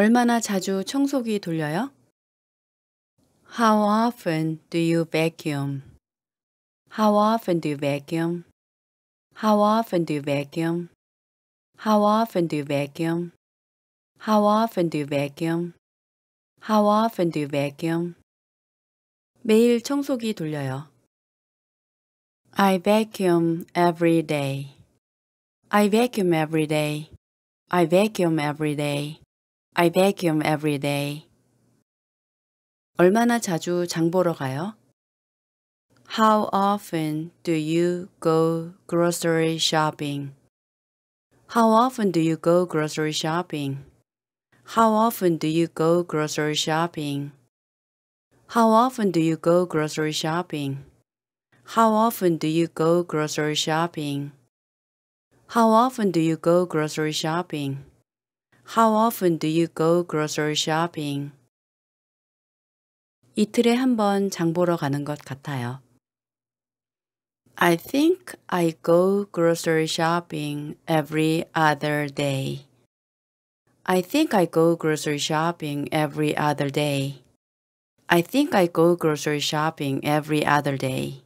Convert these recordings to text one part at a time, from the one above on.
얼마나 자주 청소기 돌려요? How often do you vacuum? How often do you vacuum? How often do you vacuum? How often do you vacuum? How often do you vacuum? How often do you vacuum? 매일 청소기 돌려요. I vacuum every day. I vacuum every day. I vacuum every day. I vacuum every day. 얼마나 자주 장 보러 가요? How often do you go grocery shopping? How often do you go grocery shopping? How often do you go grocery shopping? How often do you go grocery shopping? How often do you go grocery shopping? How often do you go grocery shopping? How often do you go grocery shopping? 이틀에 보러 가는 것 같아요. I think I go grocery shopping every other day. I think I go grocery shopping every other day. I think I go grocery shopping every other day.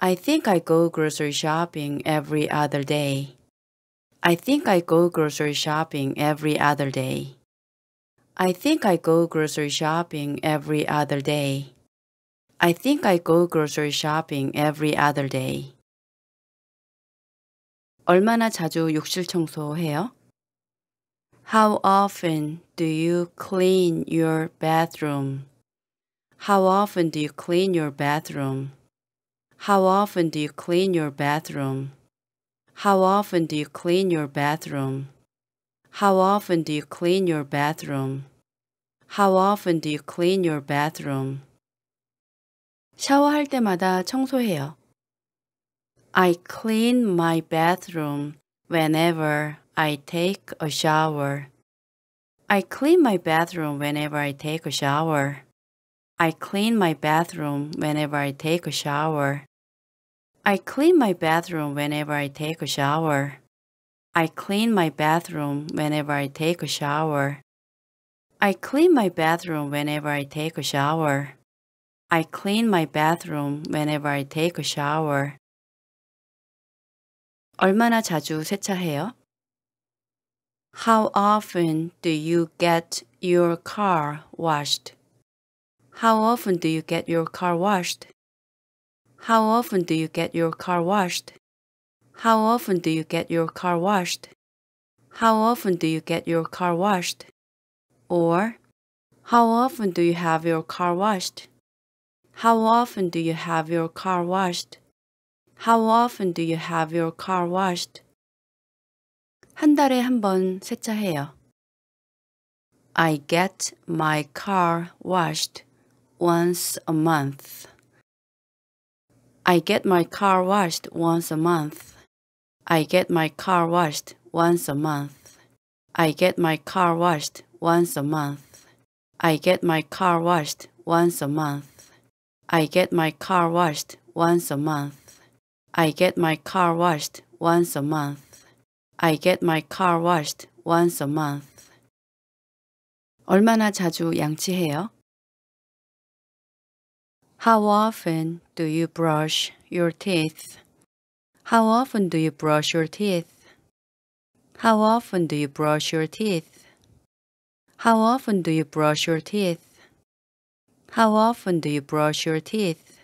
I think I go grocery shopping every other day. I think I go grocery shopping every other day. I think I go grocery shopping every other day. I think I go grocery shopping every other day. 얼마나 자주 욕실 청소해요? How often do you clean your bathroom? How often do you clean your bathroom? How often do you clean your bathroom? How often do you clean your bathroom? How often do you clean your bathroom? How often do you clean your bathroom? 샤워할 때마다 청소해요. I clean my bathroom whenever I take a shower. I clean my bathroom whenever I take a shower. I clean my bathroom whenever I take a shower. I clean my bathroom whenever I take a shower. I clean my bathroom whenever I take a shower. I clean my bathroom whenever I take a shower. I clean my bathroom whenever I take a shower. 얼마나 자주 세차해요? How often do you get your car washed? How often do you get your car washed? How often do you get your car washed? How often do you get your car washed? How often do you get your car washed? Or, How often do you have your car washed? How often do you have your car washed? How often do you have your car washed? 한 달에 세차해요. I get my car washed once a month. I get my car washed once a month. I get my car washed once a month. I get my car washed once a month. I get my car washed once a month. I get my car washed once a month. I get my car washed once a month. I get my car washed once a month. 얼마나 자주 양치해요? How often do you brush your teeth? How often do you brush your teeth? How often do you brush your teeth? How often do you brush your teeth? How often do you brush your teeth?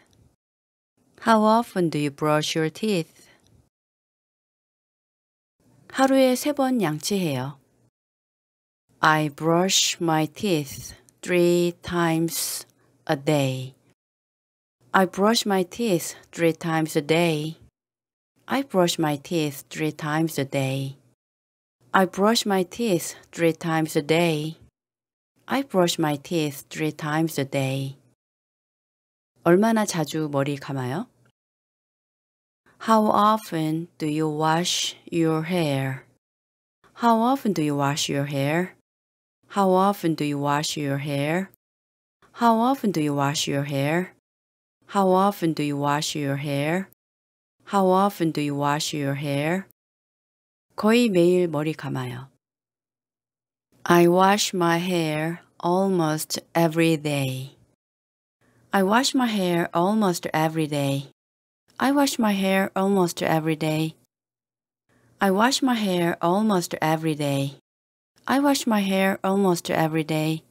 How often do you brush your teeth? 하루에 세 양치해요. I brush my teeth three times a day. I brush my teeth three times a day. I brush my teeth three times a day. I brush my teeth three times a day. I brush my teeth three times a day. 얼마나 자주 머리 감아요? How often do you wash your hair? How often do you wash your hair? How often do you wash your hair? How often do you wash your hair? How often do you wash your hair? How often do you wash your hair? 거의 매일 머리 감아요. I wash my hair almost every day. I wash my hair almost every day. I wash my hair almost every day. I wash my hair almost every day. I wash my hair almost every day.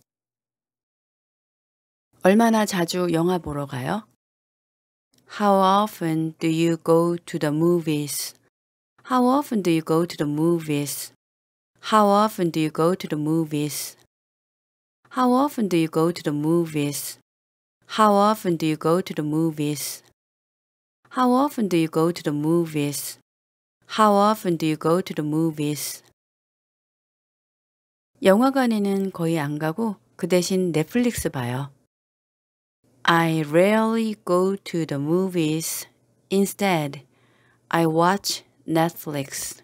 얼마나 자주 영화 보러 가요? How often do you go to the movies? How often do you go to the movies? How often do you go to the movies? How often do you go to the movies? How often do you go to the movies? How often do you go to the movies? How often do you go to the movies? 영화관에는 거의 안 가고 그 대신 넷플릭스 봐요. I rarely go to the movies. Instead, I watch Netflix.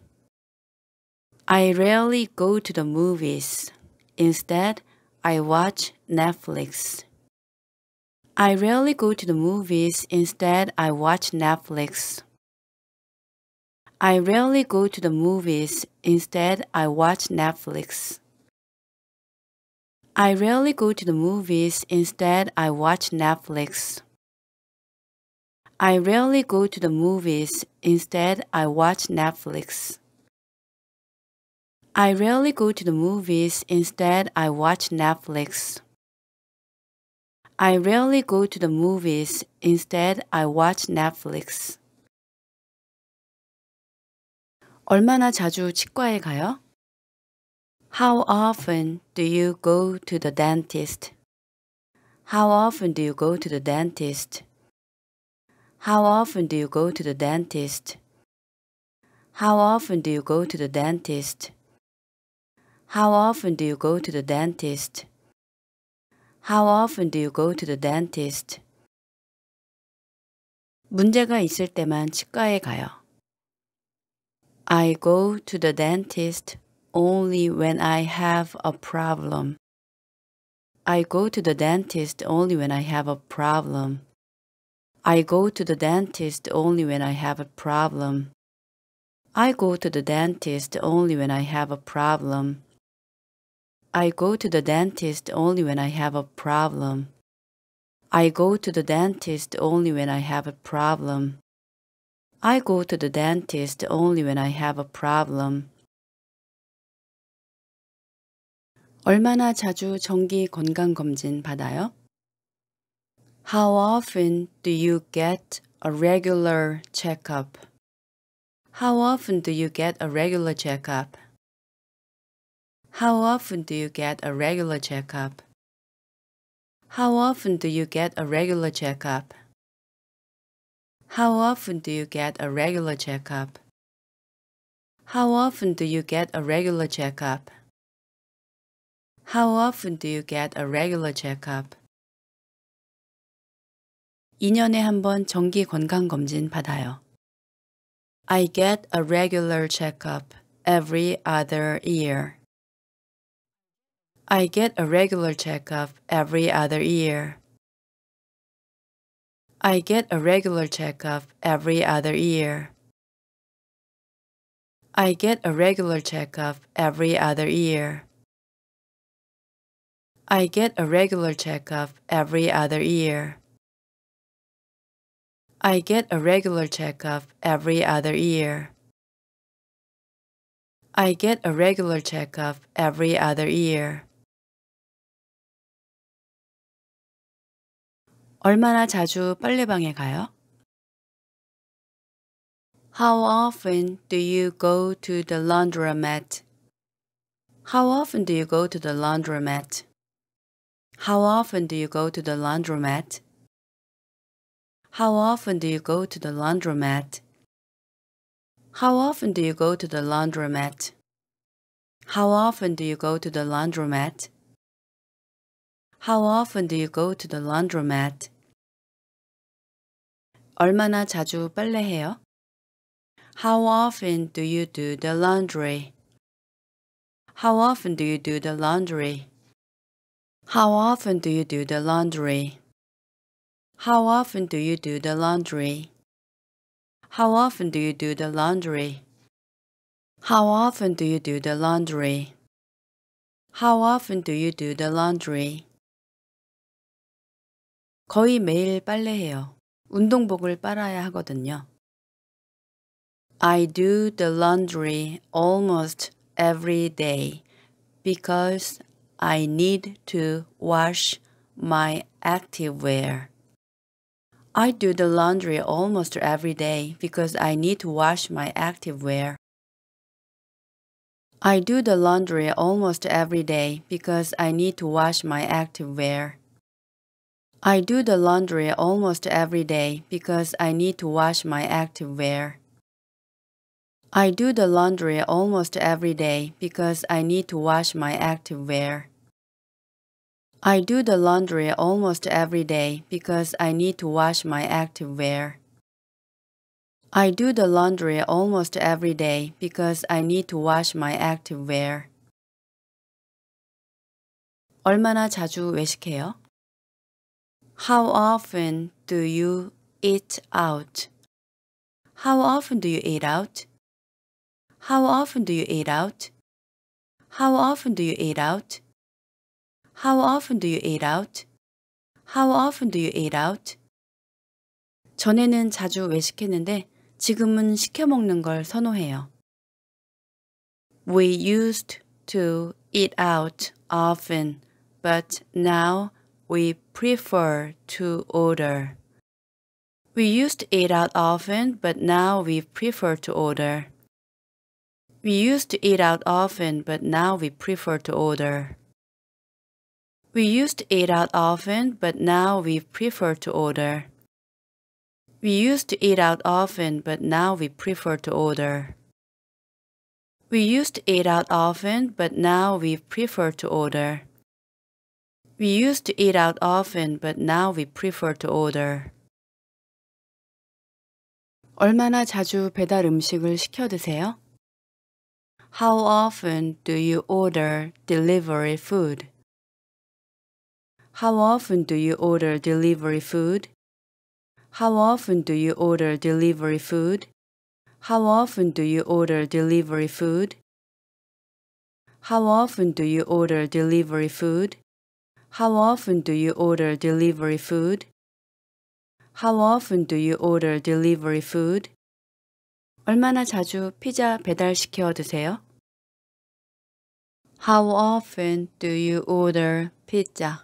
I rarely go to the movies. Instead, I watch Netflix. I rarely go to the movies. Instead, I watch Netflix. I rarely go to the movies. Instead, I watch Netflix. I rarely go to the movies, instead, I watch Netflix. I rarely go to the movies, instead, I watch Netflix. I rarely go to the movies, instead, I watch Netflix. I rarely go to the movies, instead, I watch Netflix. 얼마나 자주 치과에 가요? How often do you go to the dentist? How often do you go to the dentist? How often do you go to the dentist? How often do you go to the dentist? How often do you go to the dentist? How often do you go to the dentist? 문제가 있을 때만 치과에 가요. I go to the dentist only when I have a problem. I go to the dentist only when I have a problem. I go to the dentist only when I have a problem. I go to the dentist only when I have a problem. I go to the dentist only when I have a problem. I go to the dentist only when I have a problem. I go to the dentist only when I have a problem. 얼마나 자주 정기 건강검진 받아요? How often do you get a regular checkup? How often do you get a regular checkup? How often do you get a regular checkup? How often do you get a regular checkup? How often do you get a regular checkup? How often do you get a regular checkup? How often do you get a regular checkup? 2년에 정기 건강 검진 받아요. I get a regular checkup every other year. I get a regular checkup every other year. I get a regular checkup every other year. I get a regular checkup every other year. I get a regular checkup every other year. I get a regular checkup every other year. I get a regular checkup every other year. 얼마나 자주 빨래방에 가요? How often do you go to the laundromat? How often do you go to the laundromat? How often do you go to the laundromat? How often do you go to the laundromat? How often do you go to the laundromat? How often do you go to the laundromat? How often do you go to the laundromat? 얼마나 자주 빨래해요? How often do you do the laundry? How often do you do the laundry? How often do you do the laundry? How often do you do the laundry? How often do you do the laundry? How often do you do the laundry? How often do you do the laundry? 거의 매일 빨래해요. 운동복을 빨아야 하거든요. I do the laundry almost every day because I need to wash my activewear. I do the laundry almost every day because I need to wash my activewear. I do the laundry almost every day because I need to wash my activewear. I do the laundry almost every day because I need to wash my activewear. I do the laundry almost every day because I need to wash my activewear. I do the laundry almost every day because I need to wash my active wear. I do the laundry almost every day because I need to wash my active wear. 얼마나 자주 외식해요? How often do you eat out? How often do you eat out? How often do you eat out? How often do you eat out? How often do you eat out? How often do you eat out? 전에는 자주 외식했는데 지금은 시켜 먹는 걸 선호해요. We used to eat out often, but now we prefer to order. We used to eat out often, but now we prefer to order. We used to eat out often, but now we prefer to order. We used to eat out often, but now we prefer to order. We used to eat out often, but now we prefer to order. We used to eat out often, but now we prefer to order. We used to eat out often, but now we prefer to order. 얼마나 자주 배달 음식을 시켜 드세요? How often do you order delivery food? How often do you order delivery food? How often do you order delivery food? How often do you order delivery food? How often do you order delivery food? How often do you order delivery food? How often do you order delivery food? 얼마나 자주 피자 배달 시켜 드세요? How often do you order pizza?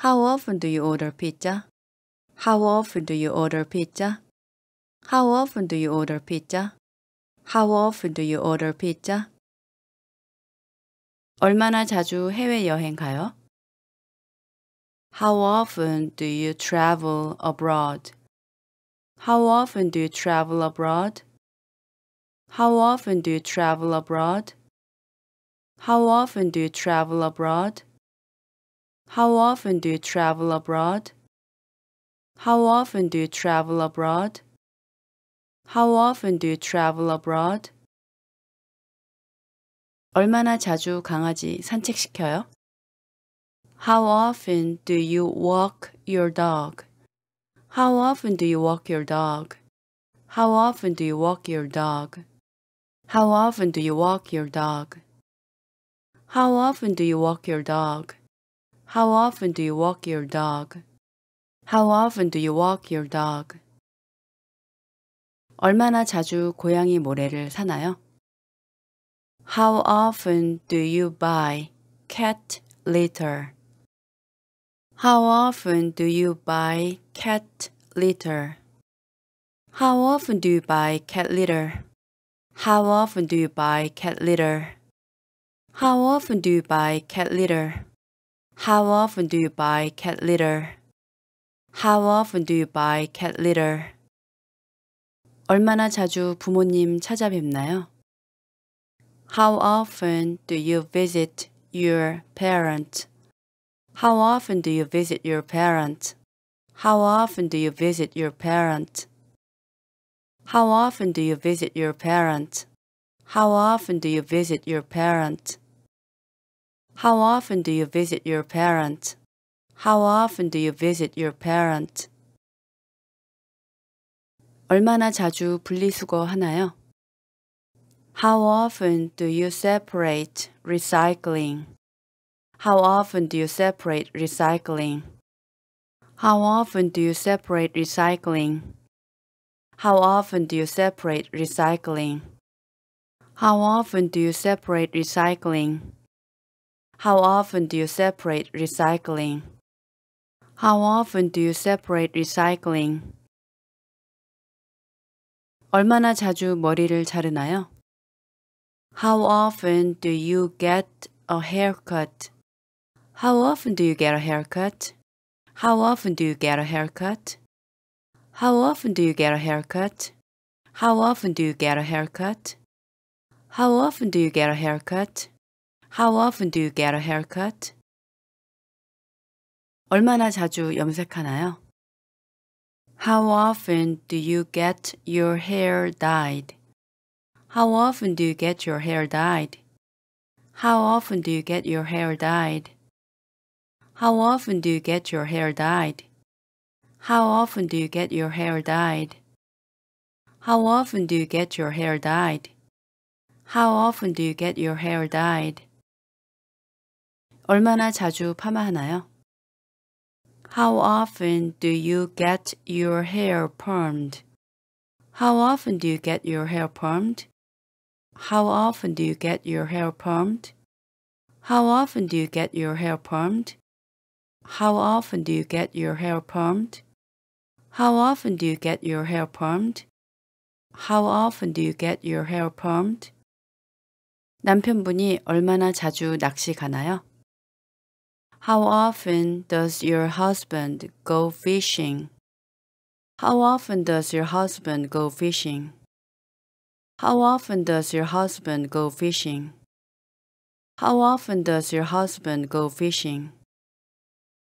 How often do you order pizza? How often do you order pizza? How often do you order pizza? How often do you order pizza? 얼마나 자주 해외 여행 가요? How often do you travel abroad? How often do you travel abroad? How often do you travel abroad? How often do you travel abroad? How often do you travel abroad? How often do you travel abroad? How often do you travel abroad? 얼마나 자주 강아지 산책시켜요? How often do you walk your dog? How often do you walk your dog? How often do you walk your dog? How often do you walk your dog? How often do you walk your dog? How often do you walk your dog? How often do you walk your dog? 얼마나 자주 고양이 모래를 사나요? How often do you buy cat litter? How often do you buy cat litter? How often do you buy cat litter? How often do you buy cat litter? How often do you buy cat litter? How often do you buy cat litter? How often do you buy cat litter? 얼마나 자주 부모님 찾아뵙나요? How often do you visit your parent? How often do you visit your parent? How often do you visit your parent? How often do you visit your parent? How often do you visit your parent? How often do you visit your parents? How often do you visit your parents? 얼마나 자주 분리수거 하나요? How often do you separate recycling? How often do you separate recycling? How often do you separate recycling? How often do you separate recycling? How often do you separate recycling? How often do you separate recycling? How often do you separate recycling? 얼마나 자주 머리를 자르나요? How often do you get a haircut? How often do you get a haircut? How often do you get a haircut? How often do you get a haircut? How often do you get a haircut? How often do you get a haircut? How often do you get a haircut? 얼마나 자주 염색하나요? How often do you get your hair dyed? How often do you get your hair dyed? How often do you get your hair dyed? How often do you get your hair dyed? How often do you get your hair dyed? How often do you get your hair dyed? How often do you get your hair dyed? 얼마나 자주 파마하나요? How often do you get your hair permed? How often do you get your hair permed? How often do you get your hair permed? How often do you get your hair permed? How often do you get your hair permed? How often do you get your hair permed? How often do you get your hair permed? 남편분이 얼마나 자주 낚시 가나요? How often does your husband go fishing? How often does your husband go fishing? How often does your husband go fishing? How often does your husband go fishing?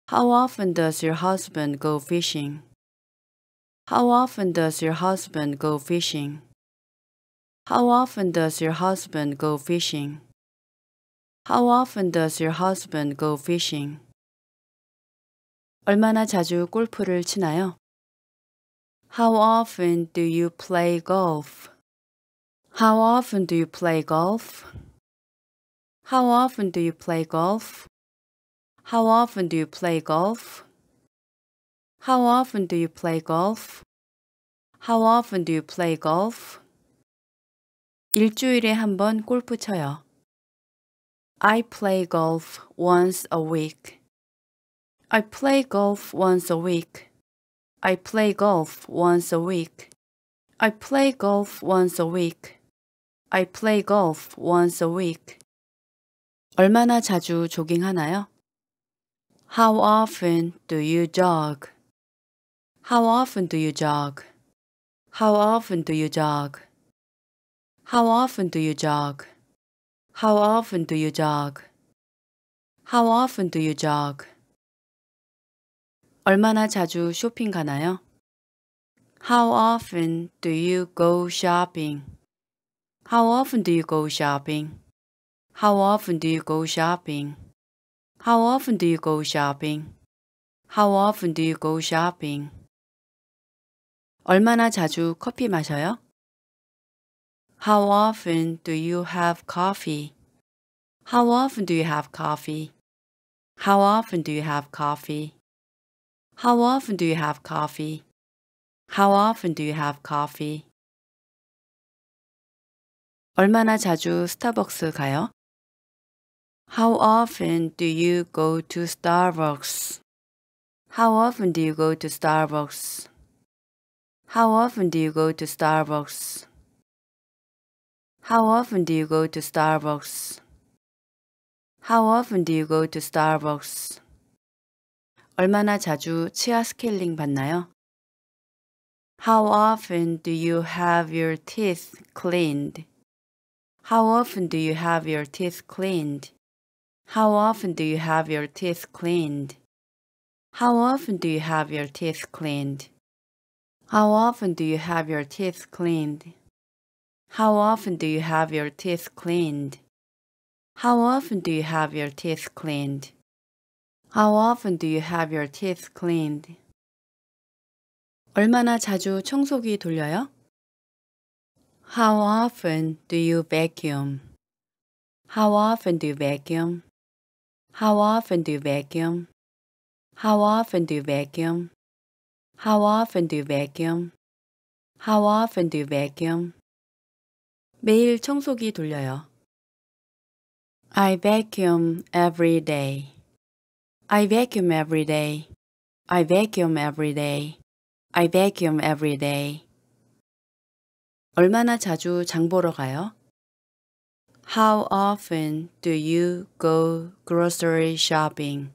How often does your husband go fishing? How often does your husband go fishing? How often does your husband go fishing? How often does your husband go fishing? 얼마나 자주 골프를 치나요? How often do you play golf? How often do you play golf? How often do you play golf? How often do you play golf? How often do you play golf? How often do you play golf? 일주일에 한 번 골프 쳐요. I play golf once a week. I play golf once a week. I play golf once a week. I play golf once a week. I play golf once a week. 얼마나 자주 조깅하나요? How often do you jog? How often do you jog? How often do you jog? How often do you jog? How often do you jog? How often do you jog? 얼마나 자주 쇼핑 가나요? How often do you go shopping? How often do you go shopping? How often do you go shopping? How often do you go shopping? How often do you go shopping? 얼마나 자주 커피 마셔요? How often do you have coffee? How often do you have coffee? How often do you have coffee? How often do you have coffee? How often do you have coffee? 얼마나 자주 스타벅스 가요? How often do you go to Starbucks? How often do you go to Starbucks? How often do you go to Starbucks? How often do you go to Starbucks? How often do you go to Starbucks? 얼마나 자주 치아 스케일링 받나요? How often do you have your teeth cleaned? How often do you have your teeth cleaned? How often do you have your teeth cleaned? How often do you have your teeth cleaned? How often do you have your teeth cleaned? How often do you have your teeth cleaned? How often do you have your teeth cleaned? How often do you have your teeth cleaned? 얼마나 자주 청소기 돌려요? How often do you vacuum? How often do you vacuum? How often do you vacuum? How often do you vacuum? How often do you vacuum? How often do you vacuum? 매일 청소기 돌려요. I vacuum every day. I vacuum every day. I vacuum every day. I vacuum every day. 얼마나 자주 장 보러 가요? How often do you go grocery shopping?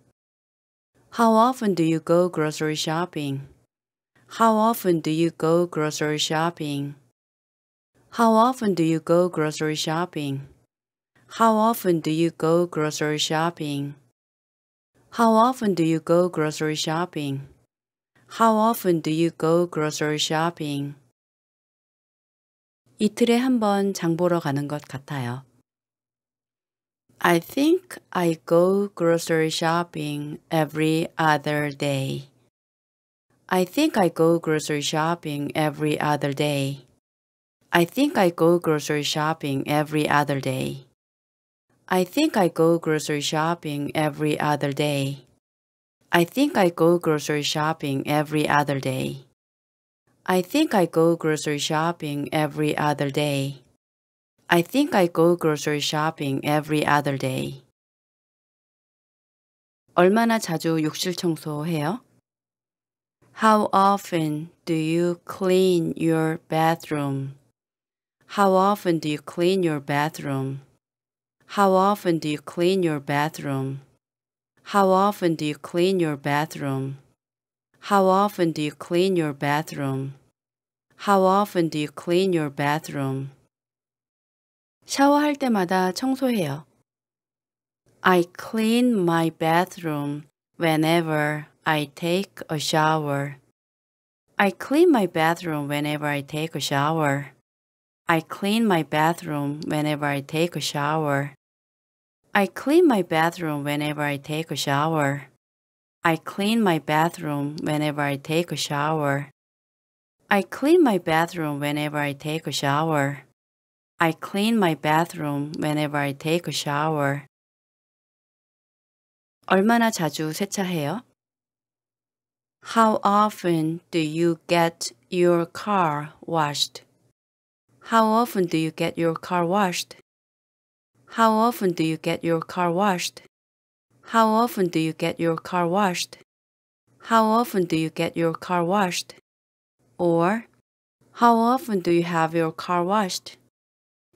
How often do you go grocery shopping? How often do you go grocery shopping? How often do you go grocery shopping? How often do you go grocery shopping? How often do you go grocery shopping? How often do you go grocery shopping? 이틀에 한장 보러 가는 것 같아요. I think I go grocery shopping every other day. I think I go grocery shopping every other day. I think I go grocery shopping every other day. I think I go grocery shopping every other day. I think I go grocery shopping every other day. I think I go grocery shopping every other day. I think I go grocery shopping every other day. 얼마나 자주 욕실 청소해요? How often do you clean your bathroom? How often do you clean your bathroom? How often do you clean your bathroom? How often do you clean your bathroom? How often do you clean your bathroom? How often do you clean your bathroom? 샤워할 때마다 청소해요. I clean my bathroom whenever I take a shower. I clean my bathroom whenever I take a shower. I clean my bathroom whenever I take a shower. I clean my bathroom whenever I take a shower. I clean my bathroom whenever I take a shower. I clean my bathroom whenever I take a shower. I clean my bathroom whenever I take a shower. 얼마나 자주 세차해요? How often do you get your car washed? How often do you get your car washed? How often do you get your car washed? How often do you get your car washed? How often do you get your car washed? Or, how often do you have your car washed?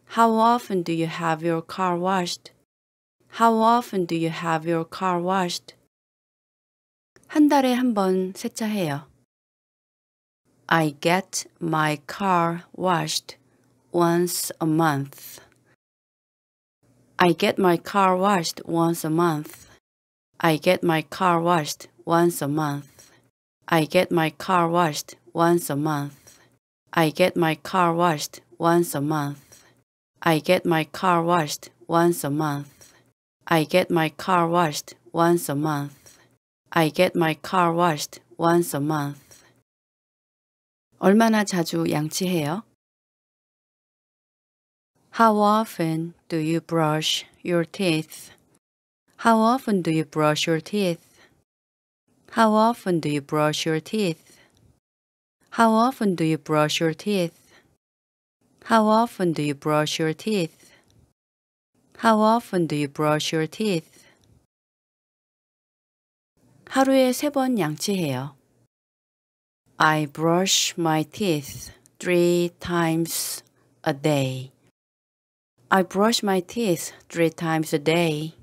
How often do you have your car washed? How often do you have your car washed? 한 달에 한 번 세차해요. I get my car washed once a month. I get my car washed once a month. I get my car washed once a month. I get my car washed once a month. I get my car washed once a month. I get my car washed once a month. I get my car washed once a month. I get my car washed once a month. 얼마나 자주 양치해요? How often do you brush your teeth? How often do you brush your teeth? How often do you brush your teeth? How often do you brush your teeth? How often do you brush your teeth? How often do you brush your teeth? 하루에 양치해요. I brush my teeth three times a day. I brush my teeth three times a day.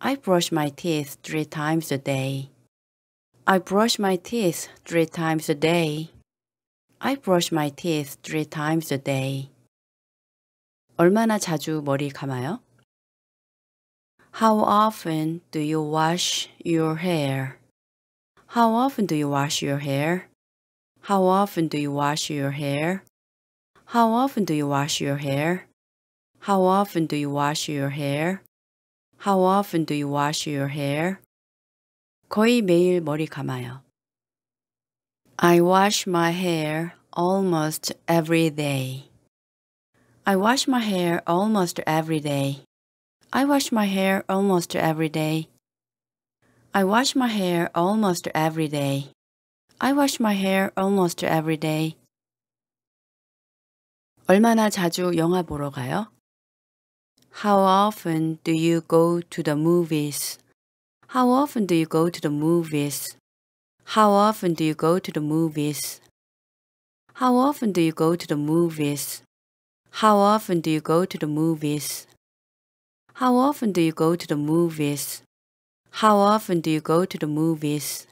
I brush my teeth three times a day. I brush my teeth three times a day. I brush my teeth three times a day. 얼마나 자주 머리 감아요? How often do you wash your hair? How often do you wash your hair? How often do you wash your hair? How often do you wash your hair? How often do you wash your hair? How often do you wash your hair? 거의 매일 머리 감아요. I wash my hair almost every day. I wash my hair almost every day. I wash my hair almost every day. I wash my hair almost every day. I wash my hair almost every day. 얼마나 자주 영화 보러 가요? How often do you go to the movies? How often do you go to the movies? How often do you go to the movies? How often do you go to the movies? How often do you go to the movies? How often do you go to the movies? How often do you go to the movies?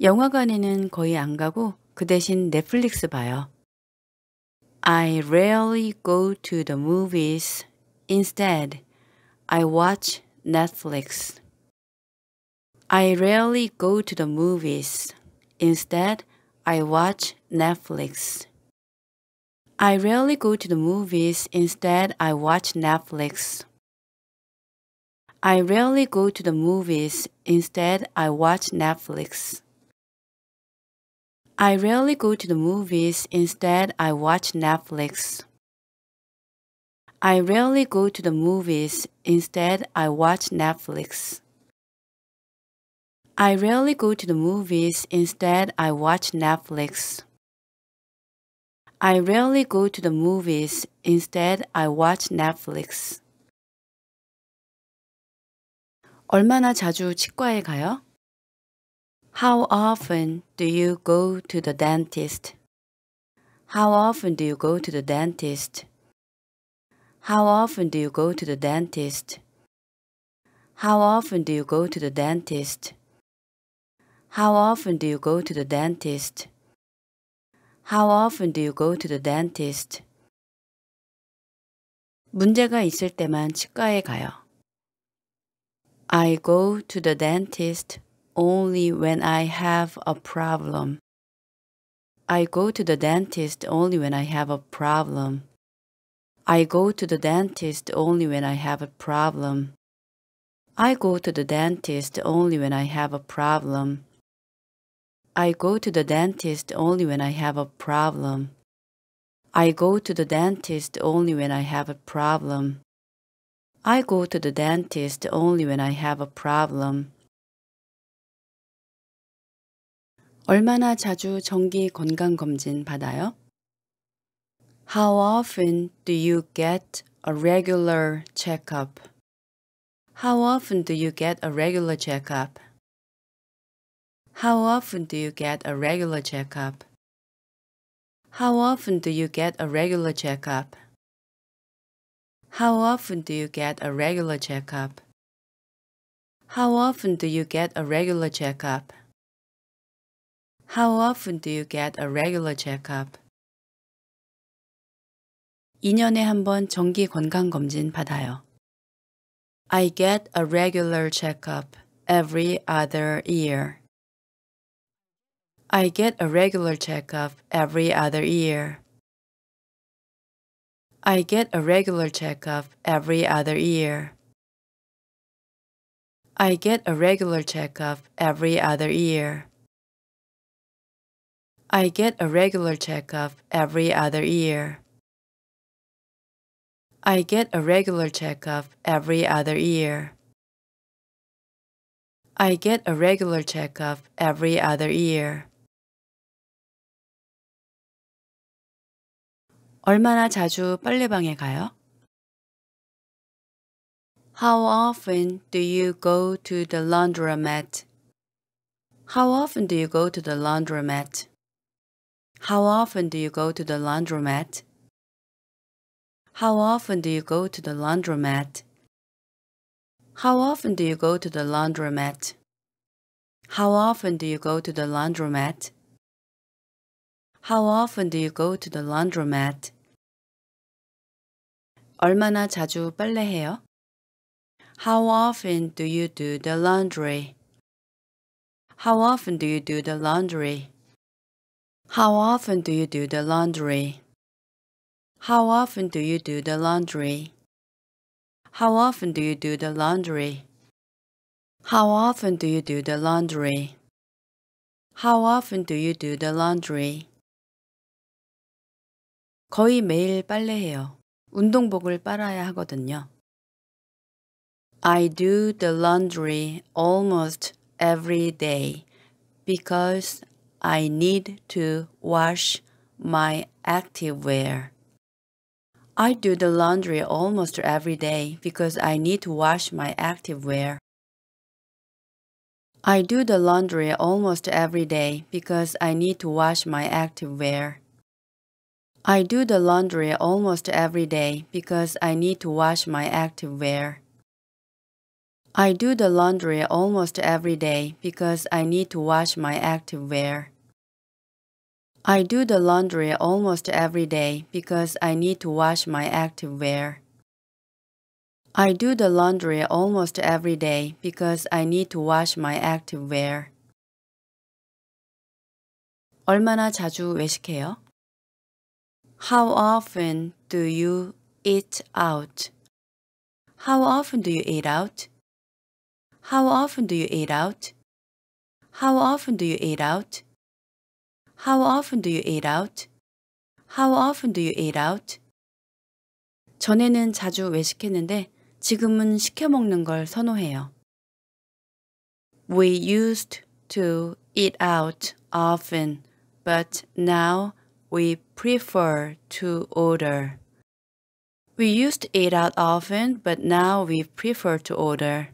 영화관에는 거의 안 가고 그 대신 넷플릭스 봐요. I rarely go to the movies. Instead, I watch Netflix. I rarely go to the movies. Instead, I watch Netflix. I rarely go to the movies. Instead, I watch Netflix. I rarely go to the movies. Instead, I watch Netflix. I rarely go to the movies, instead, I watch Netflix. I rarely go to the movies, instead, I watch Netflix. I rarely go to the movies, instead, I watch Netflix. I rarely go to the movies, instead, I watch Netflix. 얼마나 자주 치과에 가요? How often do you go to the dentist? How often do you go to the dentist? How often do you go to the dentist? How often do you go to the dentist? How often do you go to the dentist? How often do you go to the dentist? 문제가 있을 때만 치과에 가요. I go to the dentist only when I have a problem. I go to the dentist only when I have a problem. I go to the dentist only when I have a problem. I go to the dentist only when I have a problem. I go to the dentist only when I have a problem. I go to the dentist only when I have a problem. I go to the dentist only when I have a problem. 얼마나 자주 정기 건강검진 받아요? How often do you get a regular checkup? How often do you get a regular checkup? How often do you get a regular checkup? How often do you get a regular checkup? How often do you get a regular checkup? How often do you get a regular checkup? How often do you get a regular checkup? 2년에 정기 건강 검진 받아요. I get a regular checkup every other year. I get a regular checkup every other year. I get a regular checkup every other year. I get a regular checkup every other year. I get a regular checkup every other year. I get a regular checkup every other year. I get a regular checkup every other year. 얼마나 자주 빨래방에 가요? How often do you go to the laundromat? How often do you go to the laundromat? How often do you go to the laundromat? How often do you go to the laundromat? How often do you go to the laundromat? How often do you go to the laundromat? How often do you go to the laundromat? 얼마나 자주 빨래해요? How often do you do the laundry? How often do you do the laundry? How often do you do the laundry? How often do you do the laundry? How often do you do the laundry? How often do you do the laundry? How often do you do the laundry? 거의 매일 빨래해요. 운동복을 빨아야 하거든요. I do the laundry almost every day because I need to wash my activewear. I do the laundry almost every day because I need to wash my activewear. I do the laundry almost every day because I need to wash my activewear. I do the laundry almost every day because I need to wash my activewear. I do the laundry almost every day because I need to wash my active wear. I do the laundry almost every day because I need to wash my active wear. I do the laundry almost every day because I need to wash my active wear. 얼마나 자주 외식해요? How often do you eat out? How often do you eat out? How often do you eat out? How often do you eat out? How often do you eat out? How often do you eat out? 전에는 자주 외식했는데 지금은 시켜 먹는 걸 선호해요. We used to eat out often, but now we prefer to order. We used to eat out often, but now we prefer to order.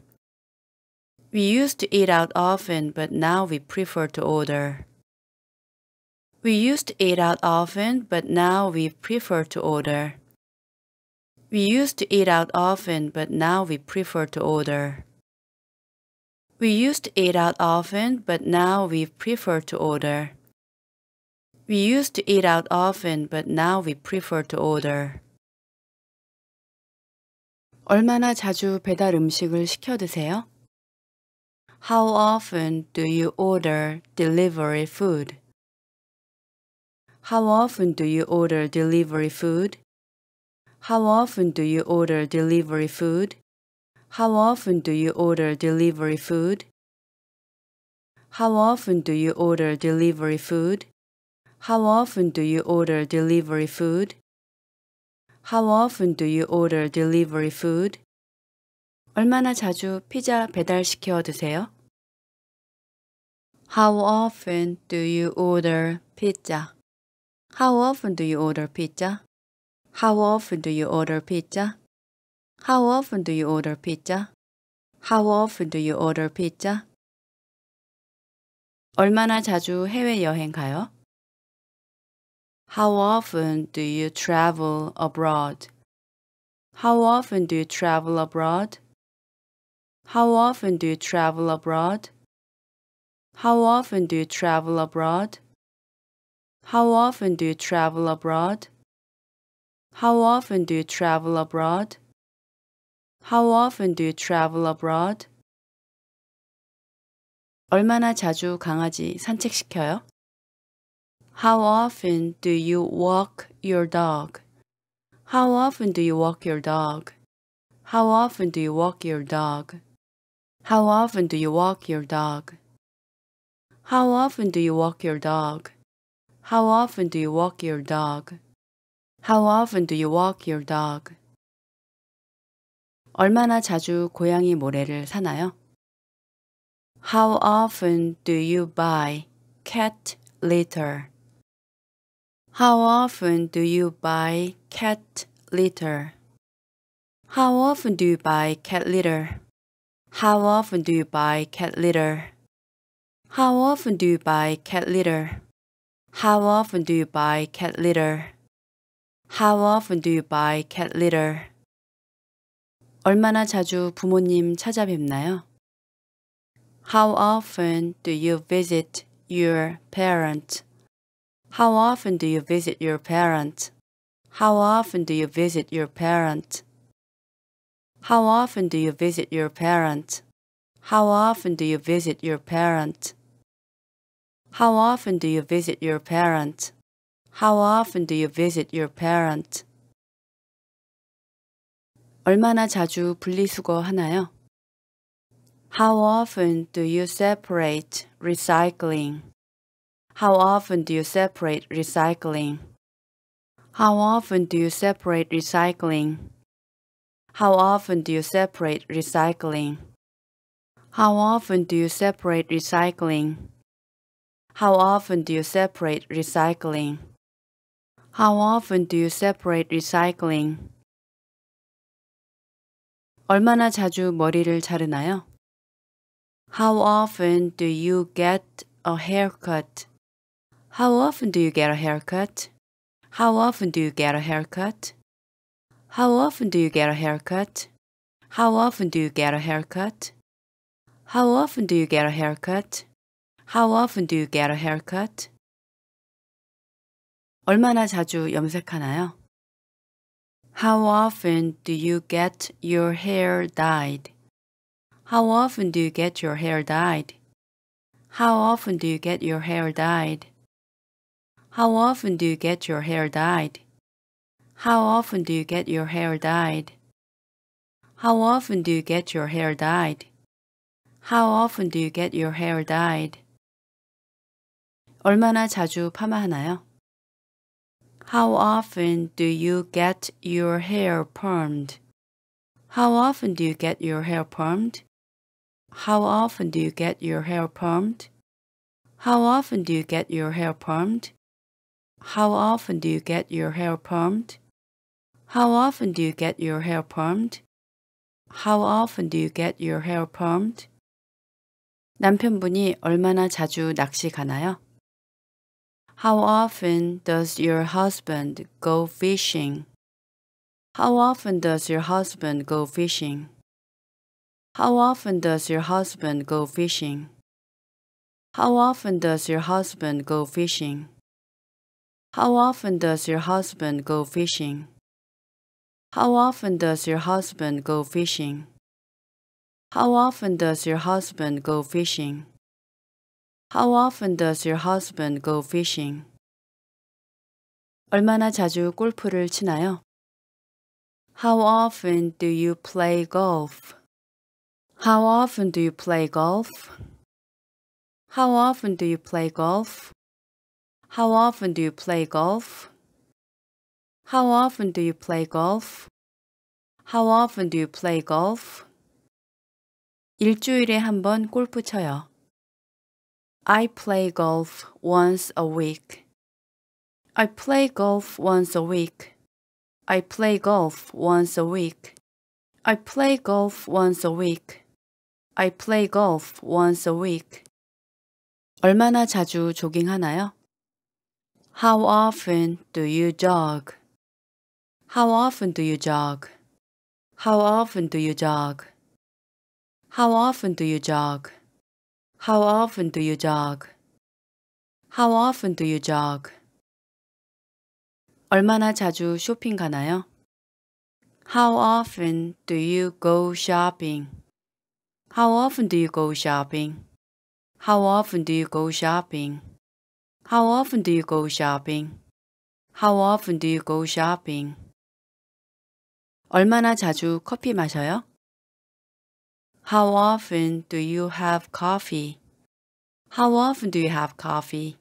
We used to eat out often, but now we prefer to order. We used to eat out often, but now we prefer to order. We used to eat out often, but now we prefer to order. We used to eat out often, but now we prefer to order. We used to eat out often, but now we prefer to order. 얼마나 자주 배달 음식을 시켜 드세요? How often do you order delivery food? How often do you order delivery food? How often do you order delivery food? How often do you order delivery food? How often do you order delivery food? How often do you order delivery food? How often do you order delivery food? 얼마나 자주 피자 시켜 드세요? How often do you order pizza? How often do you order pizza? How often do you order pizza? How often do you order pizza? How often do you order pizza? 얼마나 자주 여행 가요? How often do you travel abroad? How often do you travel abroad? How often do you travel abroad? How often do you travel abroad? How often do you travel abroad? How often do you travel abroad? How often do you travel abroad? 얼마나 자주 강아지 산책시켜요? How often do you walk your dog? How often do you walk your dog? How often do you walk your dog? How often do you walk your dog? How often do you walk your dog? How often do you walk your dog? How often do you walk your dog? 얼마나 자주 고양이 모래를 사나요? How often do you buy cat litter? How often do you buy cat litter? How often do you buy cat litter? How often do you buy cat litter? How often do you buy cat litter? How often do you buy cat litter? How often do you buy cat litter? 얼마나 자주 부모님 찾아뵙나요? How often do you visit your parent? How often do you visit your parent? How often do you visit your parent? How often do you visit your parent? How often do you visit your parent? How often do you visit your parent? How often do you visit your parent? 얼마나 자주 분리수거 하나요? How often do you separate recycling? How often do you separate recycling? How often do you separate recycling? How often do you separate recycling? How often do you separate recycling? How often do you separate recycling? How often do you separate recycling? 얼마나 자주 머리를 자르나요? How often do you get a haircut? How often do you get a haircut? How often do you get a haircut? How often do you get a haircut? How often do you get a haircut? How often do you get a haircut? How often do you get a haircut? 얼마나 자주 염색하나요? How often do you get your hair dyed? How often do you get your hair dyed? How often do you get your hair dyed? How often do you get your hair dyed? How often do you get your hair dyed? How often do you get your hair dyed? How often do you get your hair dyed? 얼마나 자주 파마하나요? How often do you get your hair permed? How often do you get your hair permed? How often do you get your hair permed? How often do you get your hair permed? How often do you get your hair permed? How often do you get your hair permed? How often do you get your hair permed? 남편분이 얼마나 자주 낚시 가나요? How often does your husband go fishing? How often does your husband go fishing? How often does your husband go fishing? How often does your husband go fishing? How often does your husband go fishing? How often does your husband go fishing? How often does your husband go fishing? How often does your husband go fishing? 얼마나 자주 골프를 치나요? How often do you play golf? How often do you play golf? How often do you play golf? How often do you play golf? How often do you play golf? How often do you play golf? 일주일에 한번 골프 쳐요. I play golf once a week. I play golf once a week. I play golf once a week. I play golf once a week. I play golf once a week. 얼마나 자주 조깅하나요? How often do you jog? How often do you jog? How often do you jog? How often do you jog? How often do you jog? How often do you jog? 얼마나 자주 쇼핑 가나요? How often do you go shopping? How often do you go shopping? How often do you go shopping? How often do you go shopping? How often do you go shopping? 얼마나 자주 커피 마셔요? How often do you have coffee? How often do you have coffee?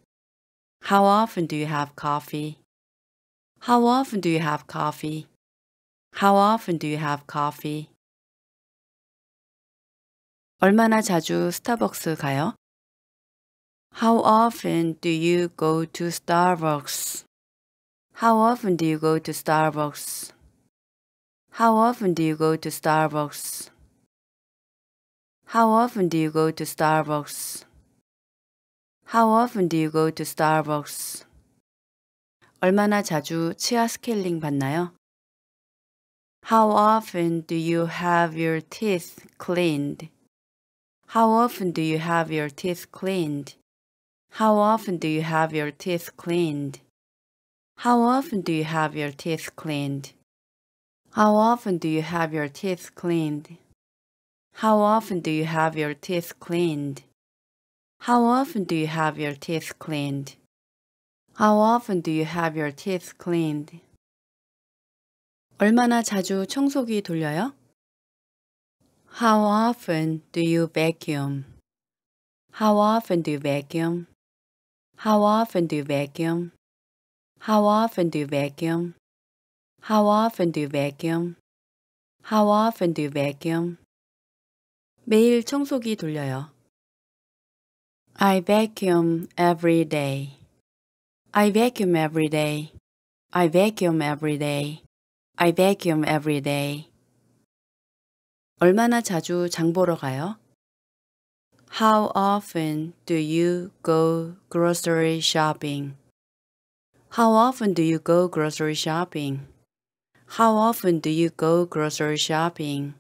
How often do you have coffee? How often do you have coffee? How often do you have coffee? 얼마나 자주 스타벅스 가요? How often do you go to Starbucks? How often do you go to Starbucks? How often do you go to Starbucks? How often do you go to Starbucks? How often do you go to Starbucks? 얼마나 자주 치아 스케일링 받나요? How often do you have your teeth cleaned? How often do you have your teeth cleaned? How often do you have your teeth cleaned? How often do you have your teeth cleaned? How often do you have your teeth cleaned? How often do you have your teeth cleaned? How often do you have your teeth cleaned? How often do you have your teeth cleaned? 얼마나 자주 청소기 돌려요? How often do you vacuum? How often do you vacuum? How often do you vacuum? How often do you vacuum? How often do you vacuum? How often do you vacuum? 매일 청소기 돌려요. I vacuum every day. I vacuum every day. I vacuum every day. I vacuum every day. 얼마나 자주 장 보러 가요? How often do you go grocery shopping? How often do you go grocery shopping? How often do you go grocery shopping?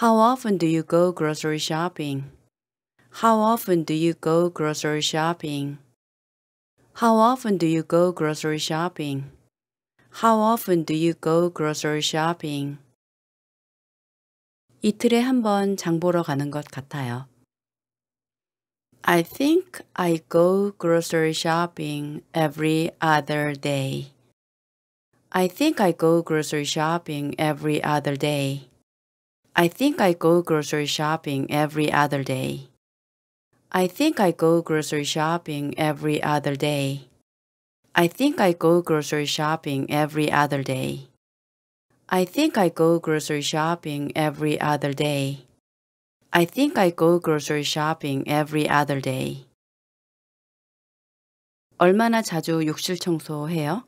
How often do you go grocery shopping? How often do you go grocery shopping? How often do you go grocery shopping? How often do you go grocery shopping? 이틀에 한장 보러 가는 것 같아요. I think I go grocery shopping every other day. I think I go grocery shopping every other day. I think I go grocery shopping every other day. I think I go grocery shopping every other day. I think I go grocery shopping every other day. I think I go grocery shopping every other day. I think I go grocery shopping every other day. 얼마나 자주 욕실 청소해요?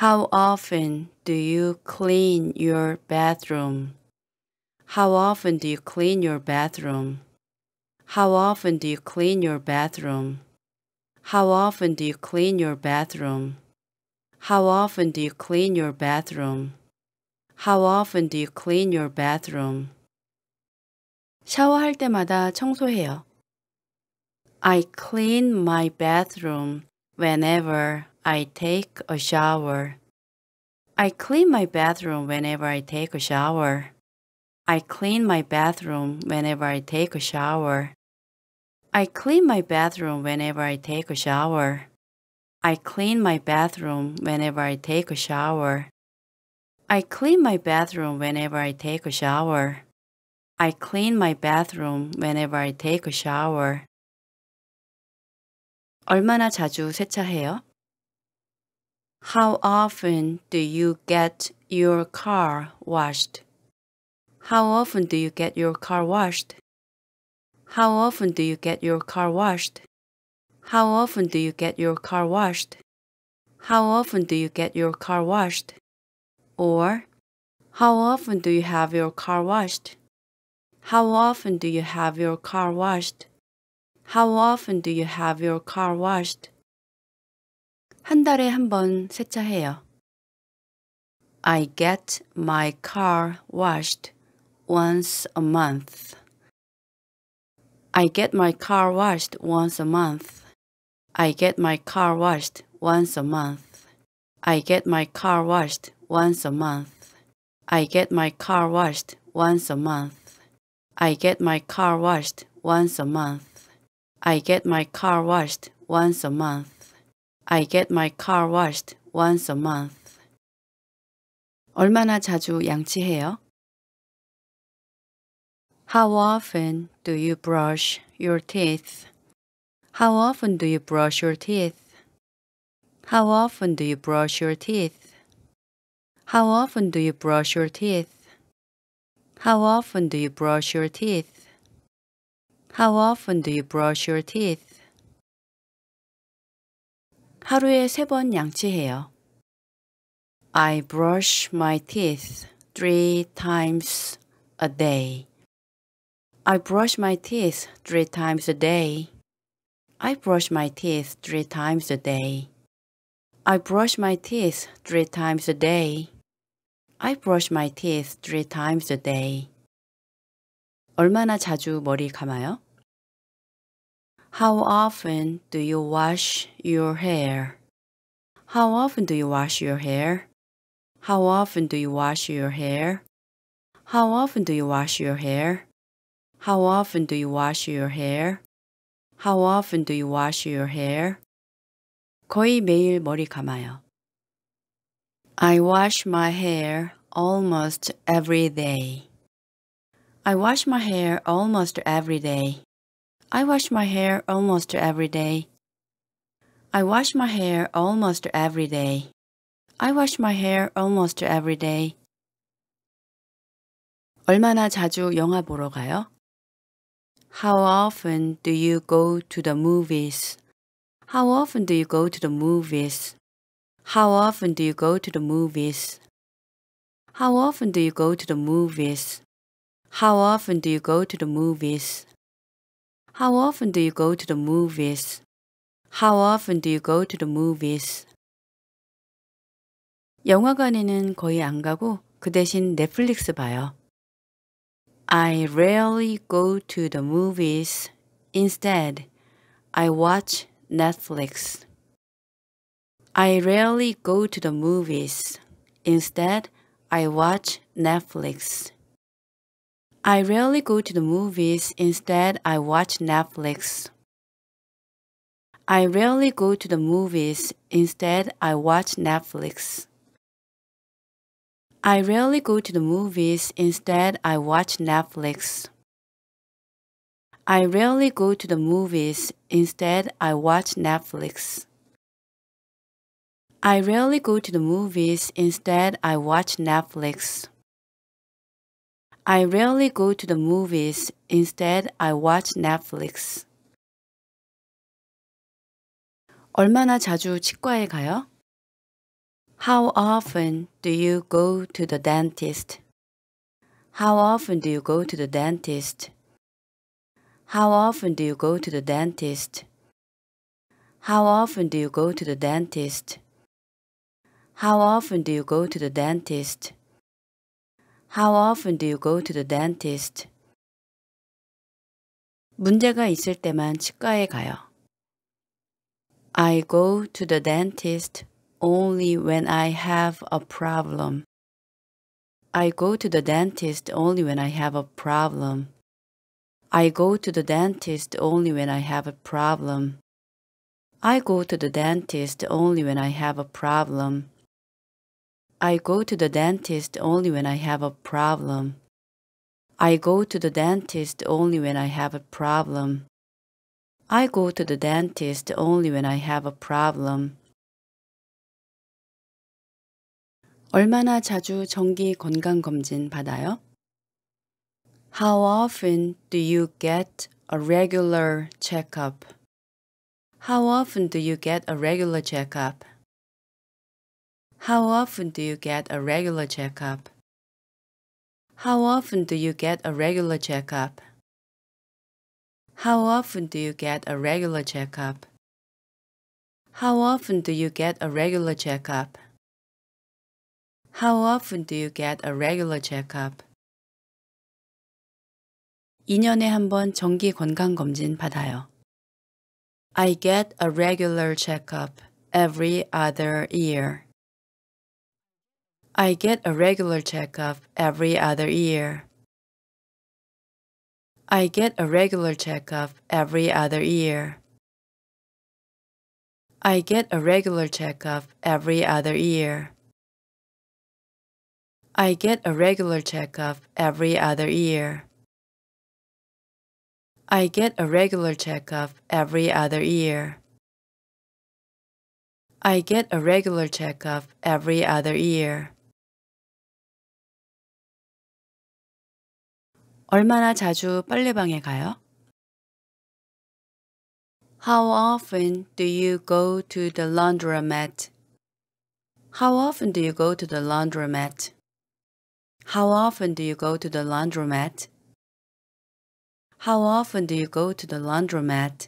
How often do you clean your bathroom? How often do you clean your bathroom? How often do you clean your bathroom? How often do you clean your bathroom? How often do you clean your bathroom? How often do you clean your bathroom? 샤워할 때마다 청소해요. I clean my bathroom whenever I take a shower. I clean my bathroom whenever I take a shower. I clean my bathroom whenever I take a shower. I clean my bathroom whenever I take a shower. I clean my bathroom whenever I take a shower. I clean my bathroom whenever I take a shower. I clean my bathroom whenever I take a shower. 얼마나 자주 세차해요? How often do you get your car washed? How often do you get your car washed? How often do you get your car washed? How often do you get your car washed? How often do you get your car washed? Or, how often do you have your car washed? How often do you have your car washed? How often do you have your car washed? 한 달에 한 번 세차해요. I get my car washed once a month. I get my car washed once a month. I get my car washed once a month. I get my car washed once a month. I get my car washed once a month. I get my car washed once a month. I get my car washed once a month. I get my car washed once a month. 얼마나 자주 양치해요? How often do you brush your teeth? How often do you brush your teeth? How often do you brush your teeth? How often do you brush your teeth? How often do you brush your teeth? How often do you brush your teeth? 하루에 양치해요. I brush my teeth three times a day. I brush my teeth three times a day. I brush my teeth three times a day. I brush my teeth three times a day. I brush my teeth three times a day. 얼마나 자주 머리 감아요? How often do you wash your hair? How often do you wash your hair? How often do you wash your hair? How often do you wash your hair? How often do you wash your hair? How often do you wash your hair? 거의 매일 머리 감아요. I wash my hair almost every day. I wash my hair almost every day. I wash my hair almost every day. I wash my hair almost every day. I wash my hair almost every day. 얼마나 자주 영화 보러 가요? How often do you go to the movies? How often do you go to the movies? How often do you go to the movies? How often do you go to the movies? How often do you go to the movies? How often do you go to the movies? How often do you go to the movies? 영화관에는 거의 안 가고 그 대신 넷플릭스 봐요. I rarely go to the movies. Instead, I watch Netflix. I rarely go to the movies. Instead, I watch Netflix. I rarely go to the movies. Instead, I watch Netflix. I rarely go to the movies. Instead, I watch Netflix. I rarely go to the movies, instead, I watch Netflix. I rarely go to the movies, instead, I watch Netflix. I rarely go to the movies, instead, I watch Netflix. I rarely go to the movies, instead, I watch Netflix. 얼마나 자주 치과에 가요? How often do you go to the dentist? How often do you go to the dentist? How often do you go to the dentist? How often do you go to the dentist? How often do you go to the dentist? How often do you go to the dentist? 문제가 있을 때만 치과에 가요. I go to the dentist only when I have a problem. I go to the dentist only when I have a problem. I go to the dentist only when I have a problem. I go to the dentist only when I have a problem. I go to the dentist only when I have a problem. I go to the dentist only when I have a problem. I go to the dentist only when I have a problem. 얼마나 자주 정기 건강검진 받아요? How often do you get a regular checkup? How often do you get a regular checkup? How often do you get a regular checkup? How often do you get a regular checkup? How often do you get a regular checkup? How often do you get a regular checkup? How often do you get a regular checkup? 2년에 정기 건강 검진 받아요. I get a regular checkup every other year. I get a regular checkup every other year. I get a regular checkup every other year. I get a regular checkup every other year. I get a regular checkup every other year. I get a regular checkup every other year. I get a regular checkup every other year. 얼마나 자주 빨래방에 가요? How often do you go to the laundromat? How often do you go to the laundromat? How often do you go to the laundromat? How often do you go to the laundromat?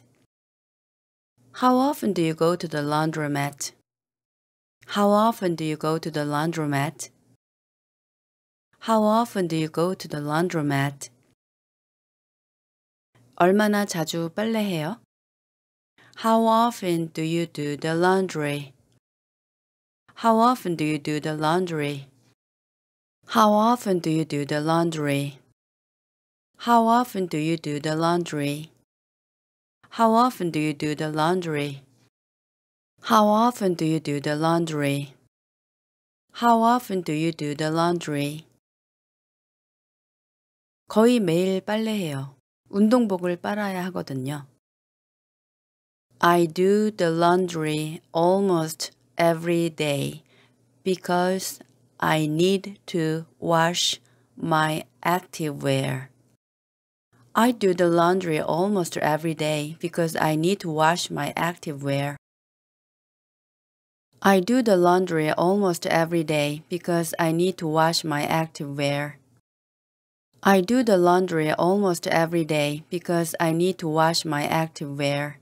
How often do you go to the laundromat? How often do you go to the laundromat? How often do you go to the laundromat? 얼마나 자주 빨래해요? How often do you do the laundry? How often do you do the laundry? How often do you do the laundry? How often do you do the laundry? How often do you do the laundry? How often do you do the laundry? How often do you do the laundry? 거의 매일 빨래해요. 운동복을 빨아야 하거든요. I do the laundry almost every day because I need to wash my activewear. I do the laundry almost every day because I need to wash my activewear. I do the laundry almost every day because I need to wash my activewear. I do the laundry almost every day because I need to wash my activewear.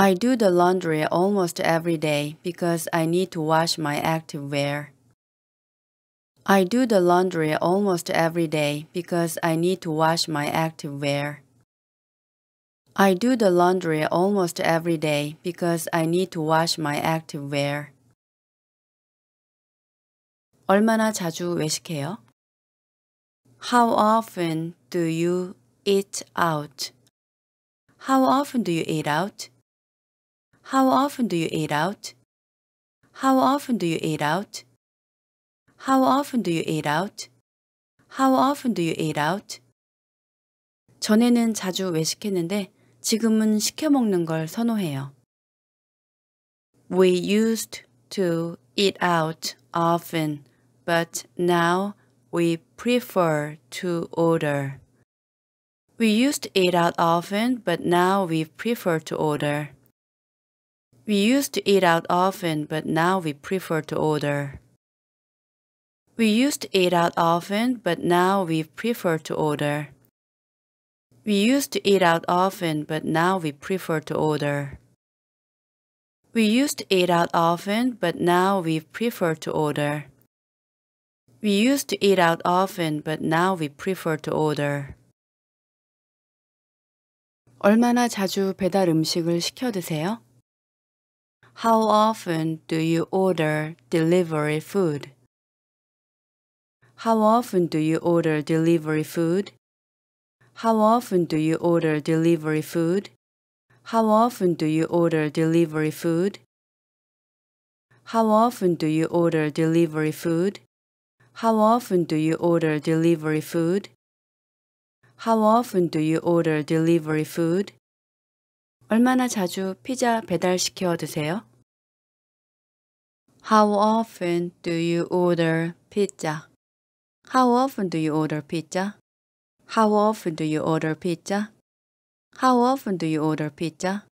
I do the laundry almost every day because I need to wash my active wear. I do the laundry almost every day because I need to wash my active wear. I do the laundry almost every day because I need to wash my active wear. 얼마나 자주 외식해요? How often do you eat out? How often do you eat out? How often do you eat out? How often do you eat out? How often do you eat out? How often do you eat out? 전에는 자주 외식했는데 지금은 시켜 먹는 걸 선호해요. We used to eat out often, but now we prefer to order. We used to eat out often, but now we prefer to order. We used to eat out often, but now we prefer to order. We used to eat out often, but now we prefer to order. We used to eat out often, but now we prefer to order. We used to eat out often, but now we prefer to order. We used to eat out often, but now we prefer to order. 얼마나 자주 배달 음식을 시켜 드세요? How often do you order delivery food? How often do you order delivery food? How often do you order delivery food? How often do you order delivery food? How often do you order delivery food? How often do you order delivery food? How often do you order delivery food? 얼마나 자주 피자 배달시켜 드세요? How often do you order pizza? How often do you order pizza? How often do you order pizza? How often do you order pizza?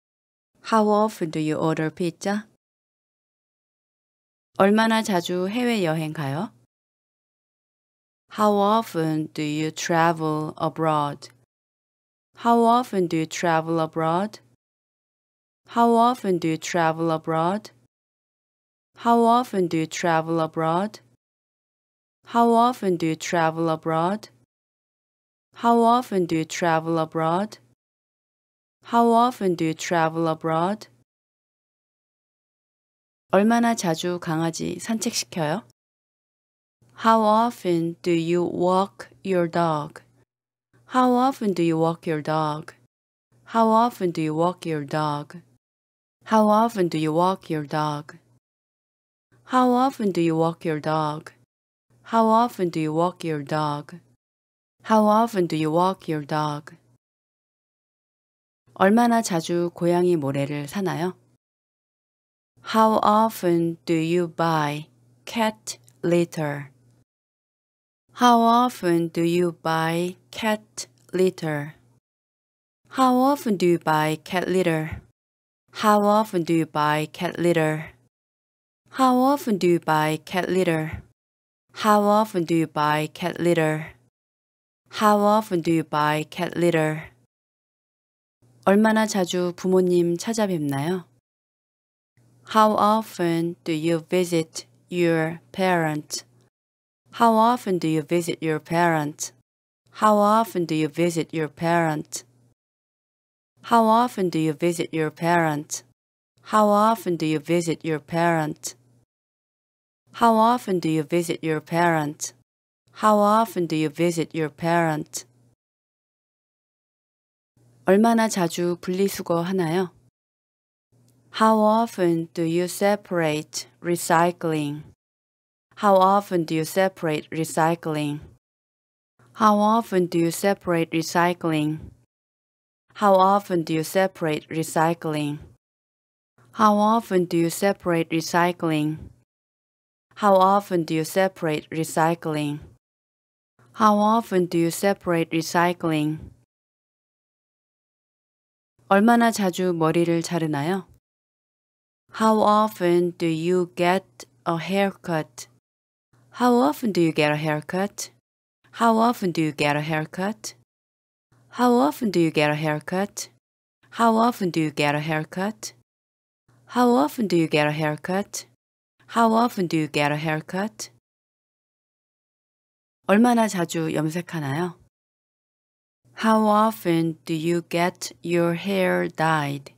How often do you order pizza? 얼마나 자주 해외여행 가요? How often do you travel abroad? How often do you travel abroad? How often do you travel abroad? How often do you travel abroad? How often do you travel abroad? How often do you travel abroad? How often do you travel abroad? 얼마나 자주 강아지 산책시켜요? How often do you walk your dog? How often do you walk your dog? How often do you walk your dog? How often do you walk your dog? How often do you walk your dog? How often do you walk your dog? How often do you walk your dog? 얼마나 자주 고양이 모래를 사나요? How often do you buy cat litter? How often do you buy cat litter? How often do you buy cat litter? How often do you buy cat litter? How often do you buy cat litter? How often do you buy cat litter? How often do you buy cat litter? 얼마나 자주 부모님 찾아뵙나요? How often do you visit your parent? How often do you visit your parent? How often do you visit your parent? How often do you visit your parents? How often do you visit your parents? How often do you visit your parents? How often do you visit your parents? 얼마나 자주 분리수거 하나요? How often do you separate recycling? How often do you separate recycling? How often do you separate recycling? How often do you separate recycling? How often do you separate recycling? How often do you separate recycling? How often do you separate recycling? 얼마나 자주 머리를 자르나요? How often do you get a haircut? How often do you get a haircut? How often do you get a haircut? How often do you get a haircut? How often do you get a haircut? How often do you get a haircut? How often do you get a haircut? 얼마나 자주 염색하나요? How often do you get your hair dyed?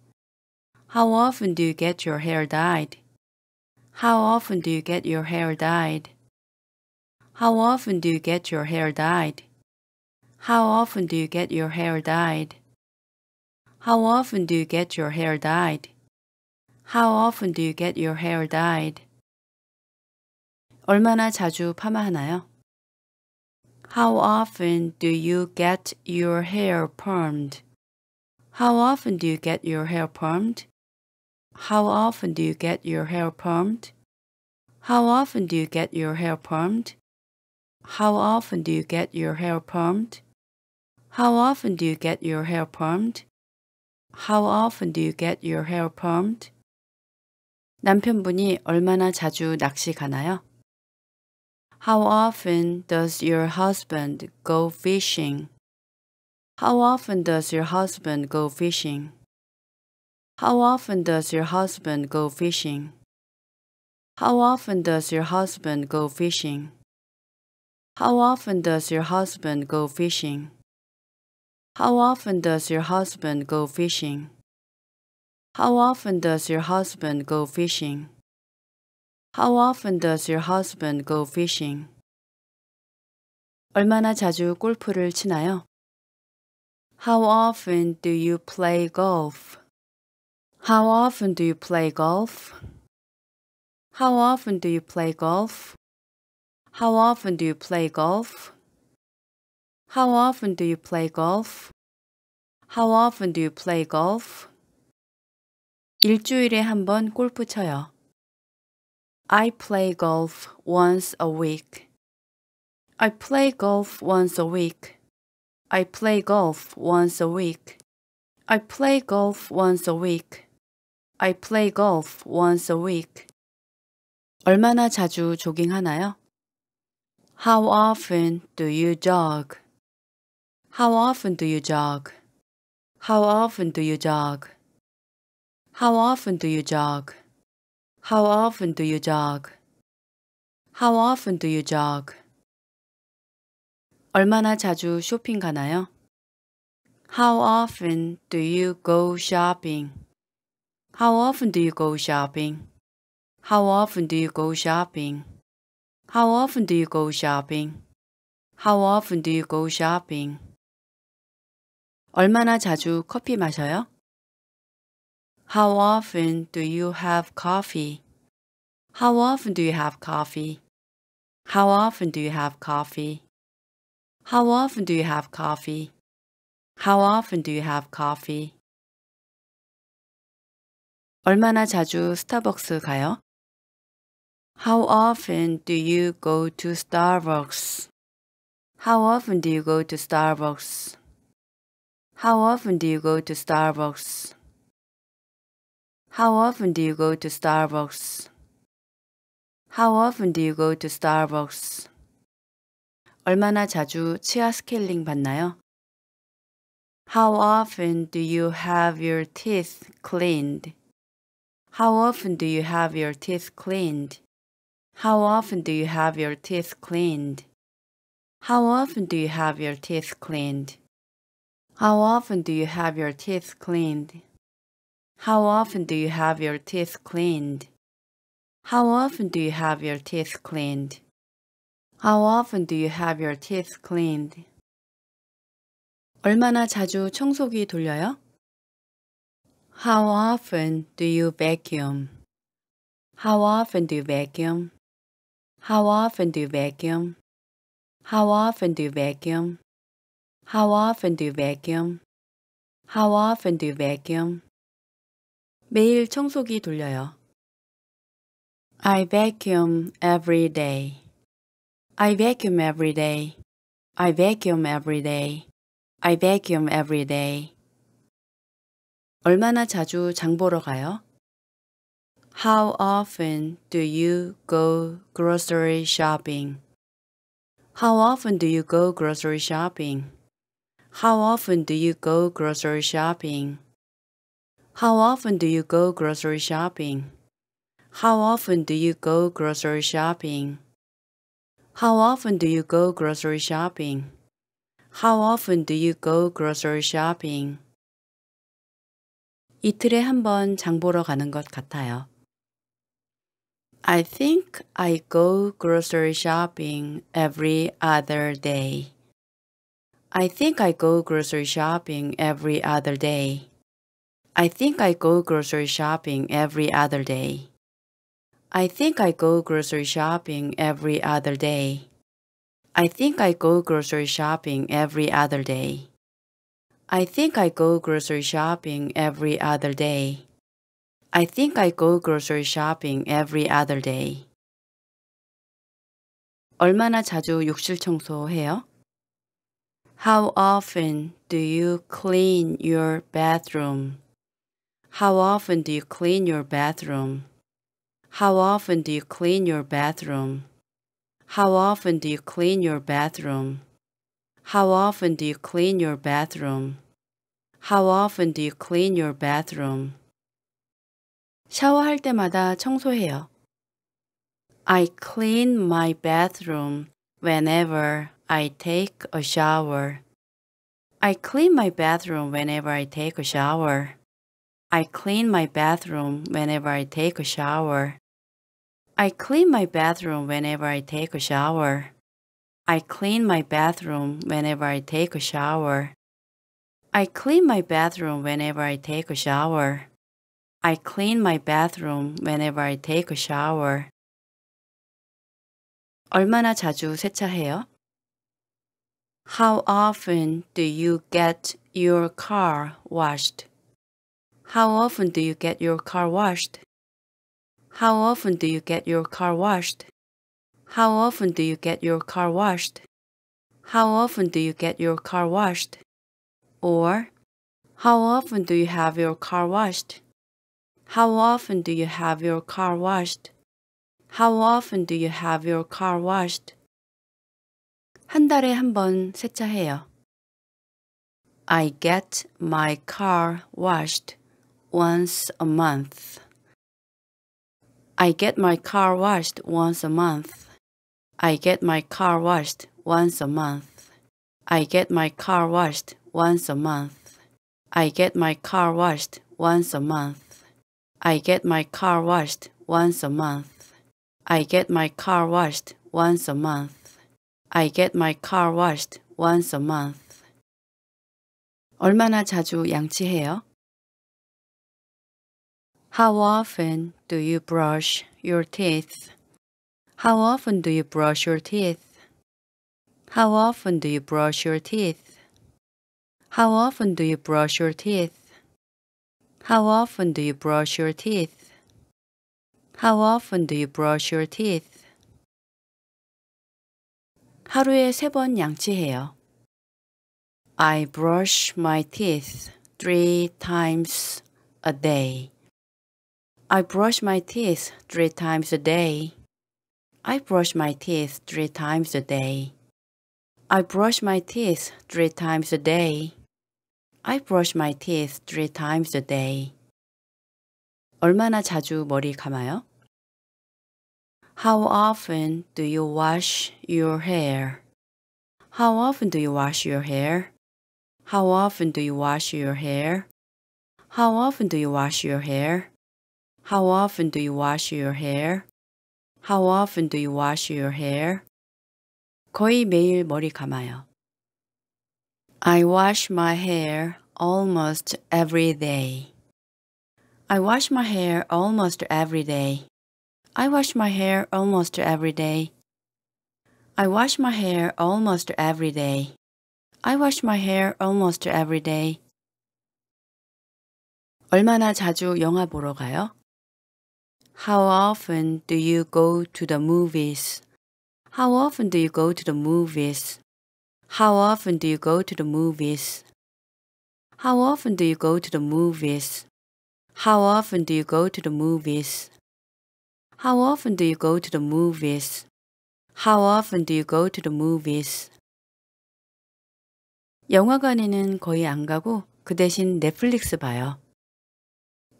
How often do you get your hair dyed? How often do you get your hair dyed? How often do you get your hair dyed? How often do you get your hair dyed? How often do you get your hair dyed? How often do you get your hair dyed? 얼마나 자주 파마하나요? How often do you get your hair permed? How often do you get your hair permed? How often do you get your hair permed? How often do you get your hair permed? How often do you get your hair permed? How often do you get your hair permed? How often do you get your hair permed? 남편분이 얼마나 자주 낚시 가나요? How often does your husband go fishing? How often does your husband go fishing? How often does your husband go fishing? How often does your husband go fishing? How often does your husband go fishing? How often does your husband go fishing? How often does your husband go fishing? How often does your husband go fishing? 얼마나 자주 골프를 치나요? How often do you play golf? How often do you play golf? How often do you play golf? How often do you play golf? How often do you play golf? How often do you play golf? 일주일에 한 골프 쳐요. I play golf once a week. I play golf once a week. I play golf once a week. I play golf once a week. I play golf once a week. 얼마나 자주 조깅하나요? How often do you jog? How often do you jog? How often do you jog? How often do you jog? How often do you jog? How often do you jog? 얼마나 자주 쇼핑 가나요? How often do you go shopping? How often do you go shopping? How often do you go shopping? How often do you go shopping? How often do you go shopping? 얼마나 자주 커피 마셔요? How often do you have coffee? How often do you have coffee? How often do you have coffee? How often do you have coffee? How often do you have coffee? 얼마나 자주 스타벅스 가요? How often do you go to Starbucks? How often do you go to Starbucks? How often do you go to Starbucks? How often do you go to Starbucks? How often do you go to Starbucks? 얼마나 자주 치아 스케일링 받나요? How often do you have your teeth cleaned? How often do you have your teeth cleaned? How often do you have your teeth cleaned? How often do you have your teeth cleaned? How often do you have your teeth cleaned? How often do you have your teeth cleaned? How often do you have your teeth cleaned? How often do you have your teeth cleaned? 얼마나 자주 청소기 돌려요? How often do you vacuum? How often do you vacuum? How often do you vacuum? How often do you vacuum? How often do you vacuum? How often do you vacuum? 매일 청소기 돌려요. I vacuum every day. I vacuum every day. I vacuum every day. I vacuum every day. 얼마나 자주 장 보러 가요? How often do you go grocery shopping? How often do you go grocery shopping? How often do you go grocery shopping? How often do you go grocery shopping? How often do you go grocery shopping? How often do you go grocery shopping? How often do you go grocery shopping? 이틀에 장 보러 가는 것 같아요. I think I go grocery shopping every other day. I think I go grocery shopping every other day. I think I go grocery shopping every other day. I think I go grocery shopping every other day. I think I go grocery shopping every other day. I think I go grocery shopping every other day. I think I go grocery shopping every other day. 얼마나 자주 욕실 청소해요? How often do you clean your bathroom? How often do you clean your bathroom? How often do you clean your bathroom? How often do you clean your bathroom? How often do you clean your bathroom? How often do you clean your bathroom? 샤워할 때마다 청소해요. I clean my bathroom whenever I take a shower. I clean my bathroom whenever I take a shower. I clean my bathroom whenever I take a shower. I clean my bathroom whenever I take a shower. I clean my bathroom whenever I take a shower. I clean my bathroom whenever I take a shower. I clean my bathroom whenever I take a shower. 얼마나 자주 세차해요? How often do you get your car washed? How often do you get your car washed? How often do you get your car washed? How often do you get your car washed? How often do you get your car washed? Or, how often do you have your car washed? How often do you have your car washed? How often do you have your car washed? 한 달에 한 번 세차해요. I get my car washed once a month. I get my car washed once a month. I get my car washed once a month. I get my car washed once a month. I get my car washed once a month. I get my car washed once a month. I get my car washed once a month. I get my car washed once a month. 얼마나 자주 양치해요? How often do you brush your teeth? How often do you brush your teeth? How often do you brush your teeth? How often do you brush your teeth? How often do you brush your teeth? How often do you brush your teeth? 하루에 세 번 양치해요. I brush my teeth three times a day. I brush my teeth three times a day. I brush my teeth three times a day. I brush my teeth three times a day. I brush my teeth three times a day. 얼마나 자주 머리 감아요? How often do you wash your hair? How often do you wash your hair? How often do you wash your hair? How often do you wash your hair? How often do you wash your hair? How often do you wash your hair? 거의 매일 머리 감아요. I wash my hair almost every day. I wash my hair almost every day. I wash my hair almost every day. I wash my hair almost every day. I wash my hair almost every day. 얼마나 자주 영화 보러 가요? How often do you go to the movies? How often do you go to the movies? How often do you go to the movies? How often do you go to the movies? How often do you go to the movies? How often do you go to the movies? How often do you go to the movies? 영화관에는 거의 안 가고 그 대신 넷플릭스 봐요.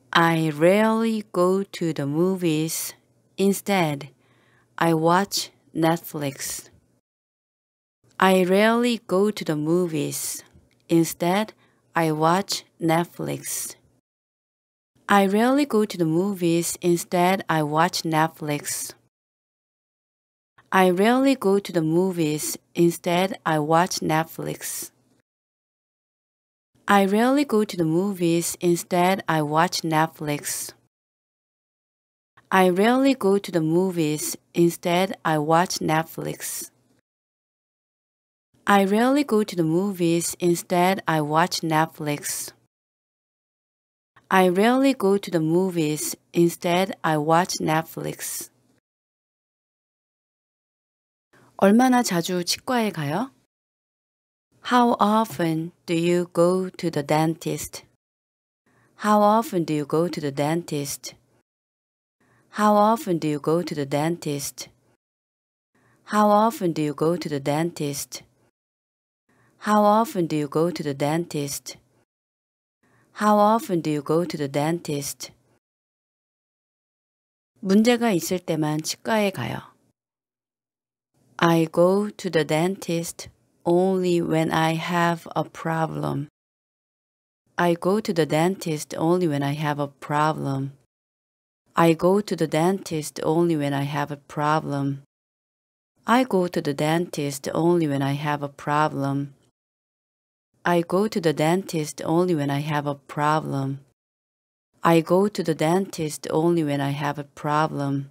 I rarely go to the movies. Instead, I watch Netflix. I rarely go to the movies. Instead, I watch Netflix. I rarely go to the movies, instead, I watch Netflix. I rarely go to the movies, instead, I watch Netflix. I rarely go to the movies, instead, I watch Netflix. I rarely go to the movies, instead, I watch Netflix. I rarely go to the movies, instead, I watch Netflix. I rarely go to the movies. Instead, I watch Netflix. 얼마나 자주 치과에 가요? How often do you go to the dentist? How often do you go to the dentist? How often do you go to the dentist? How often do you go to the dentist? How often do you go to the dentist? How often do you go to the dentist? 문제가 있을 때만 치과에 가요. I go to the dentist only when I have a problem. I go to the dentist only when I have a problem. I go to the dentist only when I have a problem. I go to the dentist only when I have a problem. I go to the dentist only when I have a problem. I go to the dentist only when I have a problem.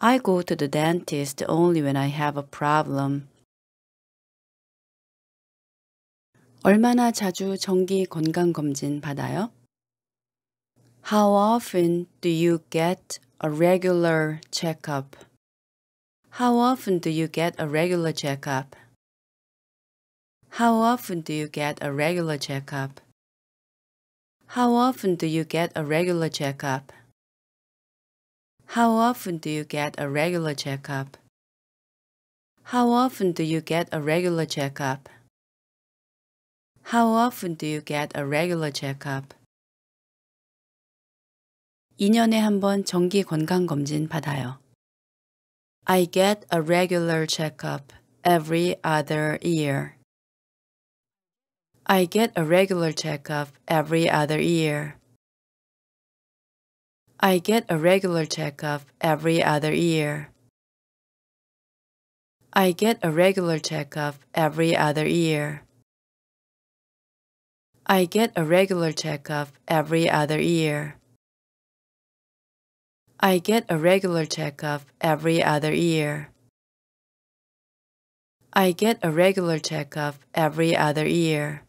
I go to the dentist only when I have a problem. 얼마나 자주 정기 건강 검진 받아요? How often do you get a regular checkup? How often do you get a regular checkup? How often do you get a regular checkup? How often do you get a regular checkup? How often do you get a regular checkup? How often do you get a regular checkup? How often do you get a regular checkup? 2년에 정기 건강 검진 받아요. I get a regular checkup every other year. I get a regular checkup every other year. I get a regular checkup every other year. I get a regular checkup every other year. I get a regular checkup every other year. I get a regular checkup every other year. I get a regular checkup every other year.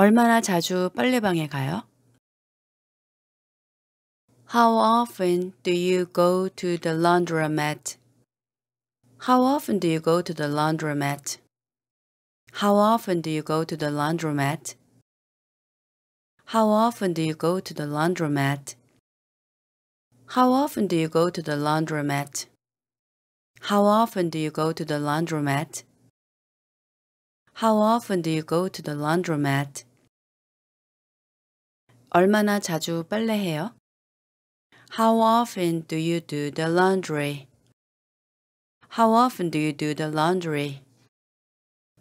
얼마나 자주 빨래방에 가요? How often do you go to the laundromat? How often do you go to the laundromat? How often do you go to the laundromat? How often do you go to the laundromat? How often do you go to the laundromat? How often do you go to the laundromat? How often do you go to the laundromat? 얼마나 자주 빨래해요? How often do you do the laundry? How often do you do the laundry?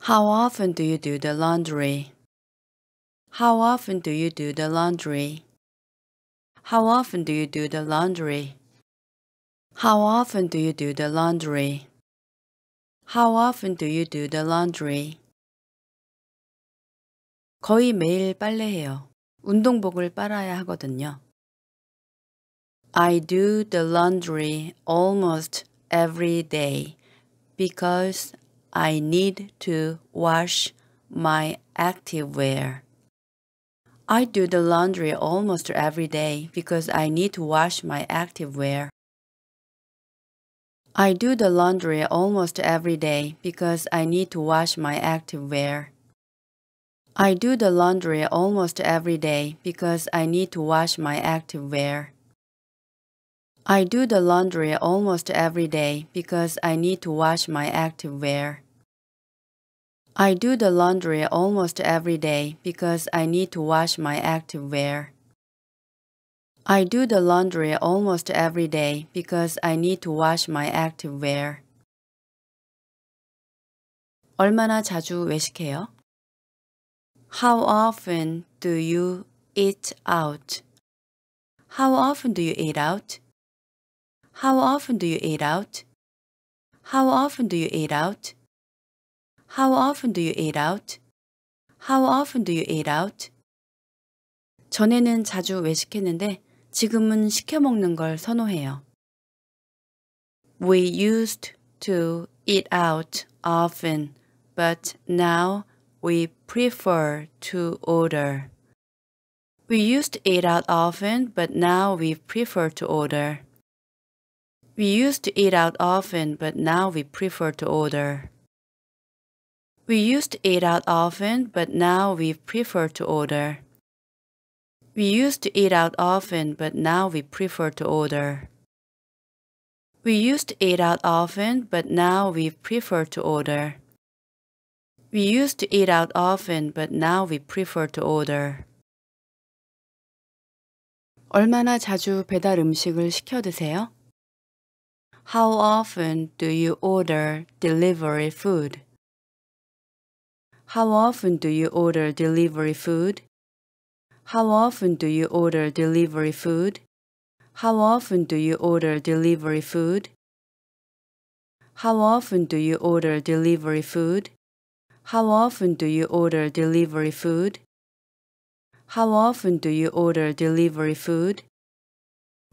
How often do you do the laundry? How often do you do the laundry? How often do you do the laundry? How often do you do the laundry? How often do you do the laundry? 거의 매일 빨래해요. 운동복을 빨아야 하거든요. I do the laundry almost every day because I need to wash my activewear. I do the laundry almost every day because I need to wash my activewear. I do the laundry almost every day because I need to wash my activewear. I do the laundry almost every day because I need to wash my active wear. I do the laundry almost every day because I need to wash my active wear. I do the laundry almost every day because I need to wash my active wear. I do the laundry almost every day because I need to wash my active wear. 얼마나 자주 외식해요? How often do you eat out? How often do you eat out? How often do you eat out? How often do you eat out? How often do you eat out? How often do you eat out? 전에는 자주 외식했는데 지금은 시켜 먹는 걸 선호해요. We used to eat out often, but now we prefer to order. We used to eat out often, but now we prefer to order. We used to eat out often, but now we prefer to order. We used to eat out often, but now we prefer to order. We used to eat out often, but now we prefer to order. We used to eat out often, but now we prefer to order. We used to eat out often, but now we prefer to order. 얼마나 자주 배달 음식을 시켜 드세요? How often do you order delivery food? How often do you order delivery food? How often do you order delivery food? How often do you order delivery food? How often do you order delivery food? How often do you order delivery food? How often do you order delivery food?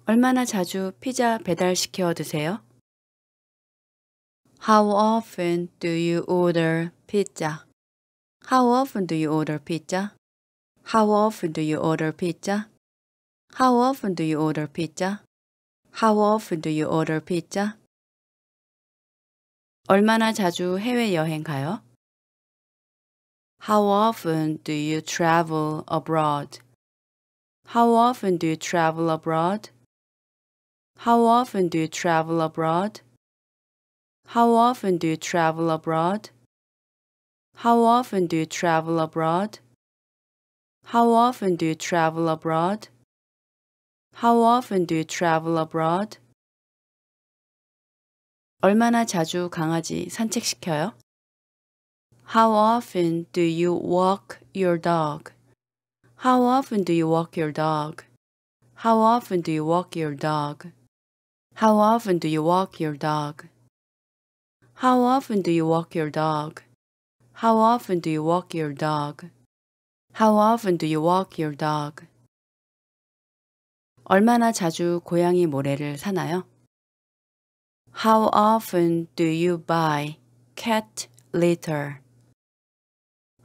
얼마나 자주 피자 배달시켜 드세요? How often do you order pizza? How often do you order pizza? How often do you order pizza? How often do you order pizza? How often do you order pizza? 얼마나 자주 해외 여행 가요? How often do you travel abroad? How often do you travel abroad? How often do you travel abroad? How often do you travel abroad? How often do you travel abroad? How often do you travel abroad? How often do you travel abroad? 얼마나 자주 강아지 산책시켜요? How often do you walk your dog? How often do you walk your dog? How often do you walk your dog? How often do you walk your dog? How often do you walk your dog? How often do you walk your dog? How often do you walk your dog? 얼마나 자주 고양이 모래를 사나요? How often do you buy cat litter?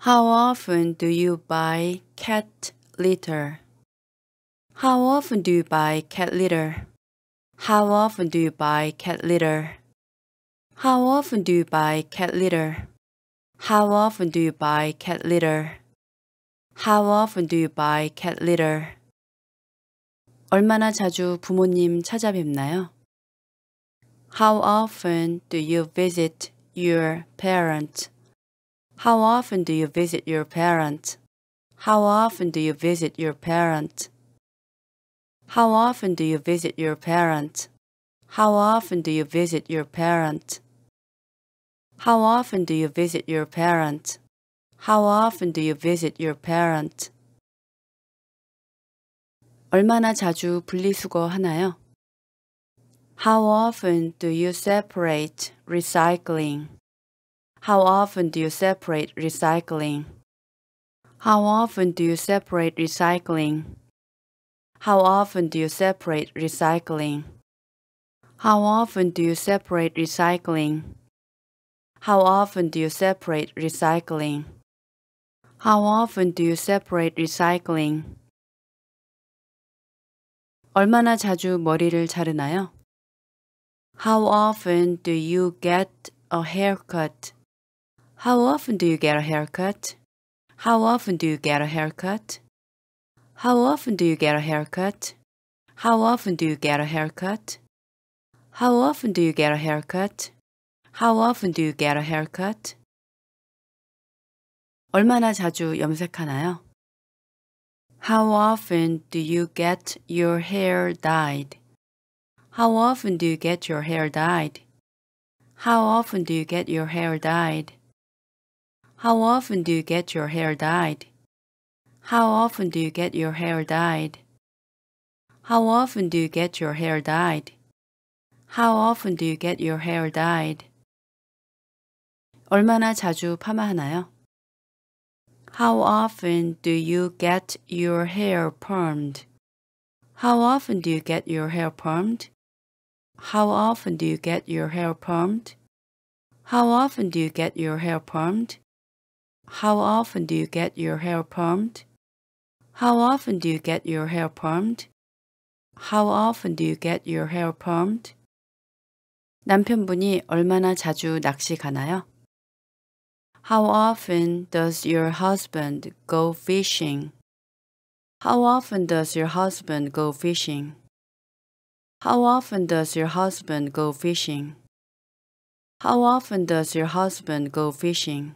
How often do you buy cat litter? How often do you buy cat litter? How often do you buy cat litter? How often do you buy cat litter? How often do you buy cat litter? How often do you buy cat litter? 얼마나 자주 부모님 찾아뵙나요? How often do you visit your parents? How often do you visit your parents? How often do you visit your parents? How often do you visit your parents? How often do you visit your parents? How often do you visit your parents? How often do you visit your 얼마나 자주 분리수거 하나요? How often do you separate recycling? How often do you separate recycling? How often do you separate recycling? How often do you separate recycling? How often do you separate recycling? How often do you separate recycling? How often do you separate recycling? 얼마나 자주 머리를 자르나요? How often do you get a haircut? How often do you get a haircut? How often do you get a haircut? How often do you get a haircut? How often do you get a haircut? How often do you get a haircut? How often do you get a haircut? 얼마나 자주 염색하나요? How often do you get your hair dyed? How often do you get your hair dyed? How often do you get your hair dyed? How often do you get your hair dyed? How often do you get your hair dyed? How often do you get your hair dyed? How often do you get your hair dyed? 얼마나 자주 파마하나요? How often do you get your hair permed? How often do you get your hair permed? How often do you get your hair permed? How often do you get your hair permed? How often do you get your hair permed? How often do you get your hair permed? How often do you get your hair permed? 남편분이 얼마나 자주 낚시 가나요? How often does your husband go fishing? How often does your husband go fishing? How often does your husband go fishing? How often does your husband go fishing?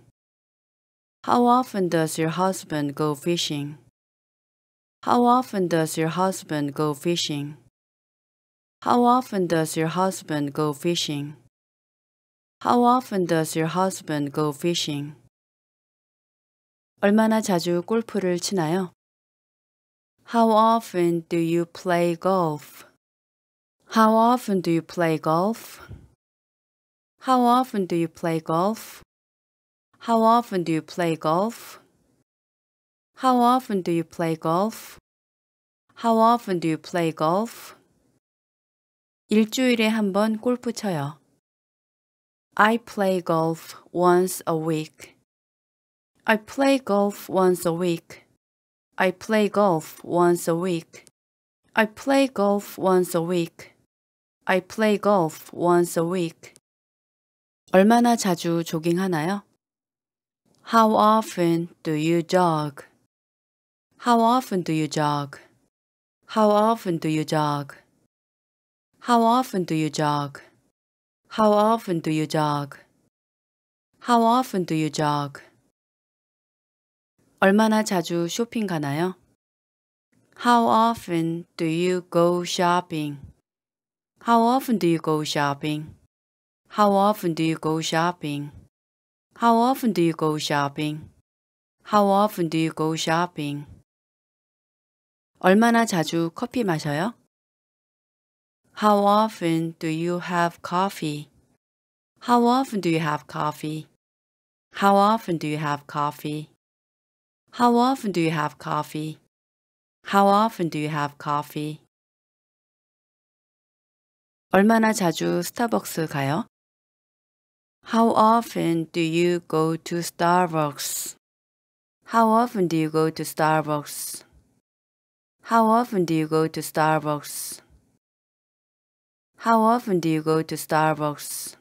How often does your husband go fishing? How often does your husband go fishing? How often does your husband go fishing? How often does your husband go fishing? 얼마나 자주 골프를 치나요? How often do you play golf? How often do you play golf? How often do you play golf? How often do you play golf? How often do you play golf? How often do you play golf? 일주일에 골프 쳐요. I play golf once a week. I play golf once a week. I play golf once a week. I play golf once a week. I play golf once a week. 얼마나 자주 조깅하나요? How often do you jog? How often do you jog? How often do you jog? How often do you jog? How often do you jog? How often do you jog? 얼마나 자주 쇼핑 가나요? How often do you go shopping? How often do you go shopping? How often do you go shopping? How often do you go shopping? How often do you go shopping? 얼마나 자주 커피 마셔요? How often do you have coffee? How often do you have coffee? How often do you have coffee? How often do you have coffee? How often do you have coffee? 얼마나 자주 스타벅스 가요? How often do you go to Starbucks? How often do you go to Starbucks? How often do you go to Starbucks? How often do you go to Starbucks?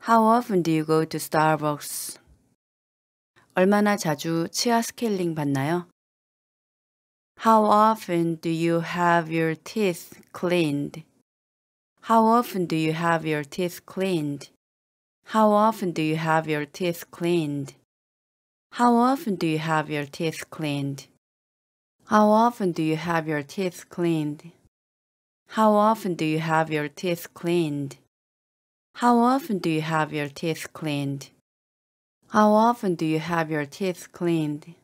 How often do you go to Starbucks? 얼마나 자주 치아 스케일링 받나요? How often do you have your teeth cleaned? How often do you have your teeth cleaned? How often do you have your teeth cleaned? How often do you have your teeth cleaned? How often do you have your teeth cleaned? How often do you have your teeth cleaned? How often do you have your teeth cleaned? How often do you have your teeth cleaned?